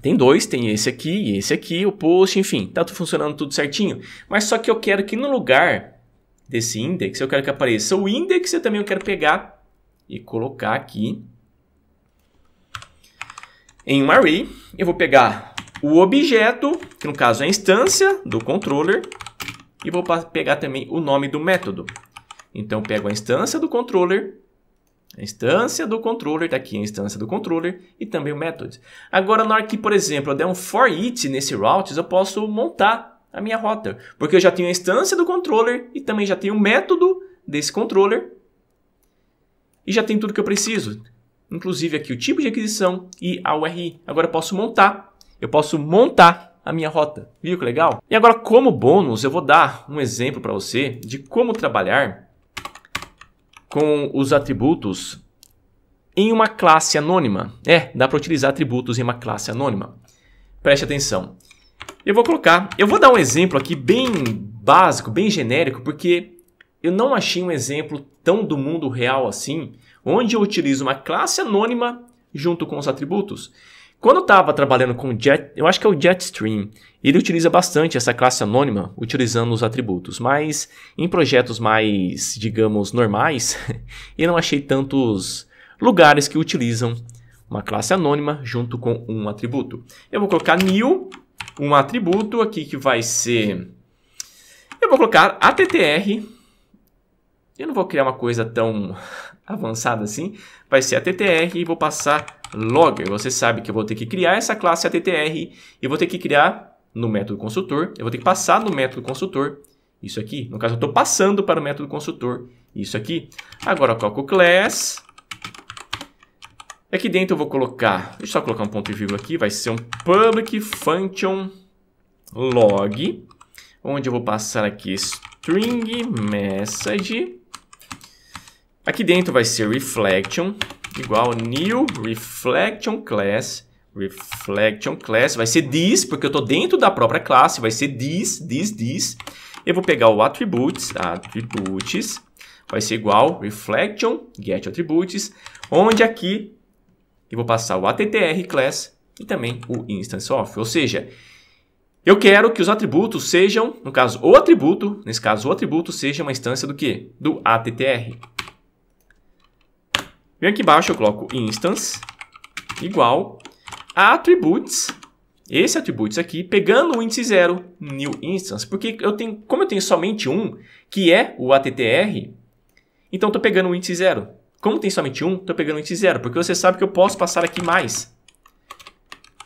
tem dois, tem esse aqui e esse aqui, o post, enfim, tá tudo funcionando tudo certinho. Mas só que eu quero que no lugar desse index, eu quero que apareça o index, eu também eu quero pegar e colocar aqui em um array. Eu vou pegar o objeto, que no caso é a instância do controller, e vou pegar também o nome do método. Então, pego a instância do controller, a instância do controller, está aqui a instância do controller e também o método. Agora, na hora que, por exemplo, eu der um for each nesse routes, eu posso montar a minha rota, porque eu já tenho a instância do controller e também já tenho o método desse controller e já tem tudo que eu preciso, inclusive aqui o tipo de aquisição e a URI. Agora eu posso montar eu posso montar a minha rota. Viu que legal? E agora, como bônus, eu vou dar um exemplo para você de como trabalhar com os atributos em uma classe anônima. É, dá para utilizar atributos em uma classe anônima. Preste atenção. Eu vou colocar, eu vou dar um exemplo aqui bem básico, bem genérico, porque eu não achei um exemplo tão do mundo real assim, onde eu utilizo uma classe anônima junto com os atributos. Quando eu estava trabalhando com Jet, eu acho que é o Jetstream, ele utiliza bastante essa classe anônima, utilizando os atributos, mas em projetos mais, digamos, normais, eu não achei tantos lugares que utilizam uma classe anônima junto com um atributo. Eu vou colocar new, um atributo aqui que vai ser... Eu vou colocar attr, eu não vou criar uma coisa tão avançada assim, vai ser a TTR e vou passar logger. Você sabe que eu vou ter que criar essa classe ATTR e vou ter que criar no método construtor, eu vou ter que passar no método construtor isso aqui. No caso, eu estou passando para o método construtor isso aqui. Agora eu coloco class. Aqui dentro eu vou colocar, deixa eu só colocar um ponto e vírgula aqui, vai ser um public function log, onde eu vou passar aqui string message Aqui dentro vai ser reflection igual new reflection class reflection class vai ser this porque eu estou dentro da própria classe vai ser this this this eu vou pegar o attributes attributes vai ser igual reflection get attributes onde aqui eu vou passar o attr class e também o instance of ou seja eu quero que os atributos sejam, no caso o atributo, nesse caso o atributo seja uma instância do que? Do attr. Venho aqui embaixo, eu coloco instance igual a attributes. Esse attributes aqui, pegando o índice 0, new instance. Porque eu tenho, como eu tenho somente um, que é o attr, então estou pegando o índice 0. Como tem somente um, estou pegando o índice 0. Porque você sabe que eu posso passar aqui mais.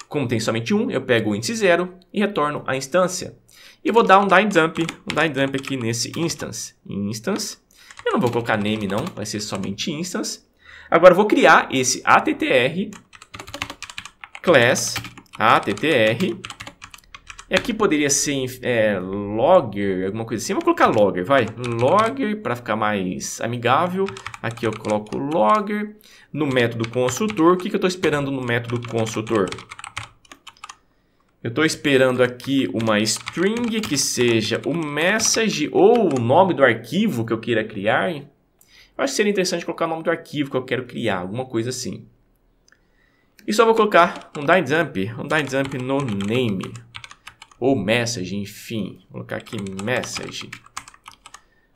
Como tem somente um, eu pego o índice 0 e retorno a instância. E vou dar um die dump, um die dump aqui nesse instance. Instance. Eu não vou colocar name não, vai ser somente instance. Agora eu vou criar esse attr class attr. E aqui poderia ser é, logger, alguma coisa assim. Eu vou colocar logger, vai. Logger para ficar mais amigável. Aqui eu coloco logger. No método construtor, o que, que eu estou esperando no método construtor? Eu estou esperando aqui uma string que seja o message ou o nome do arquivo que eu queira criar. Eu acho que seria interessante colocar o nome do arquivo que eu quero criar, alguma coisa assim. E só vou colocar um dynamp, um dynamp no name ou message, enfim. Vou colocar aqui message.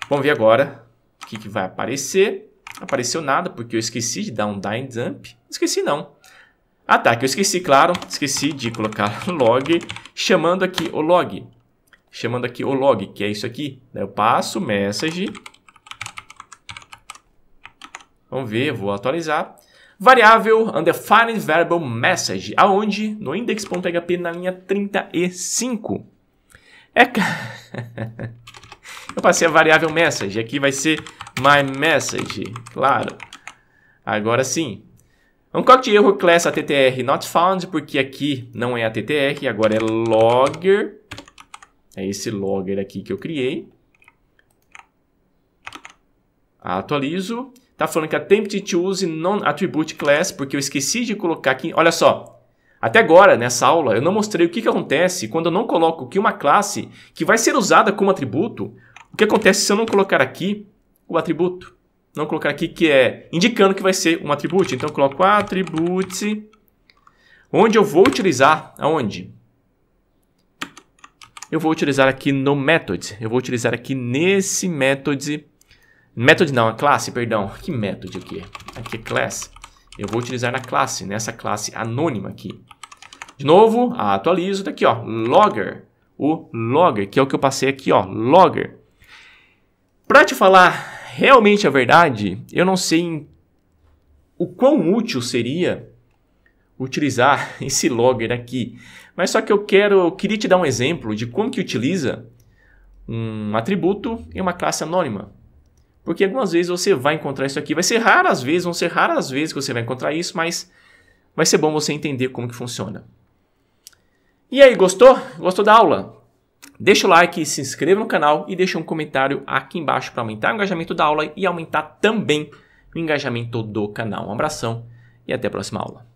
Vamos ver agora o que, que vai aparecer. Apareceu nada porque eu esqueci de dar um dynamp. Esqueci não. Ah tá, que eu esqueci, claro, esqueci de colocar log, chamando aqui o log. Chamando aqui o log, que é isso aqui. Eu passo message Vamos ver, vou atualizar. Variável undefined variable message, aonde? No index.php na linha 35. É... Eu passei a variável message, aqui vai ser my message, claro. Agora sim. Um código de erro class attr not found, porque aqui não é attr, agora é logger. É esse logger aqui que eu criei. Atualizo. Tá falando que a template use non-attribute class, porque eu esqueci de colocar aqui. Olha só, até agora, nessa aula, eu não mostrei o que, que acontece quando eu não coloco aqui uma classe que vai ser usada como atributo, o que acontece se eu não colocar aqui o atributo. Não colocar aqui que é indicando que vai ser um atributo. Então, eu coloco attribute, onde eu vou utilizar, aonde? Eu vou utilizar aqui no method, eu vou utilizar aqui nesse method método não, a classe, perdão. Que método aqui? Aqui é class. Eu vou utilizar na classe, nessa classe anônima aqui. De novo, atualizo daqui, tá ó, logger. O logger, que é o que eu passei aqui, ó, logger. Para te falar realmente a verdade, eu não sei o quão útil seria utilizar esse logger aqui. Mas só que eu quero, eu queria te dar um exemplo de como que utiliza um atributo em uma classe anônima. Porque algumas vezes você vai encontrar isso aqui. Vai ser raras vezes, vão ser raras vezes que você vai encontrar isso, mas vai ser bom você entender como que funciona. E aí, gostou? Gostou da aula? Deixa o like, se inscreva no canal e deixa um comentário aqui embaixo para aumentar o engajamento da aula e aumentar também o engajamento do canal. Um abração e até a próxima aula.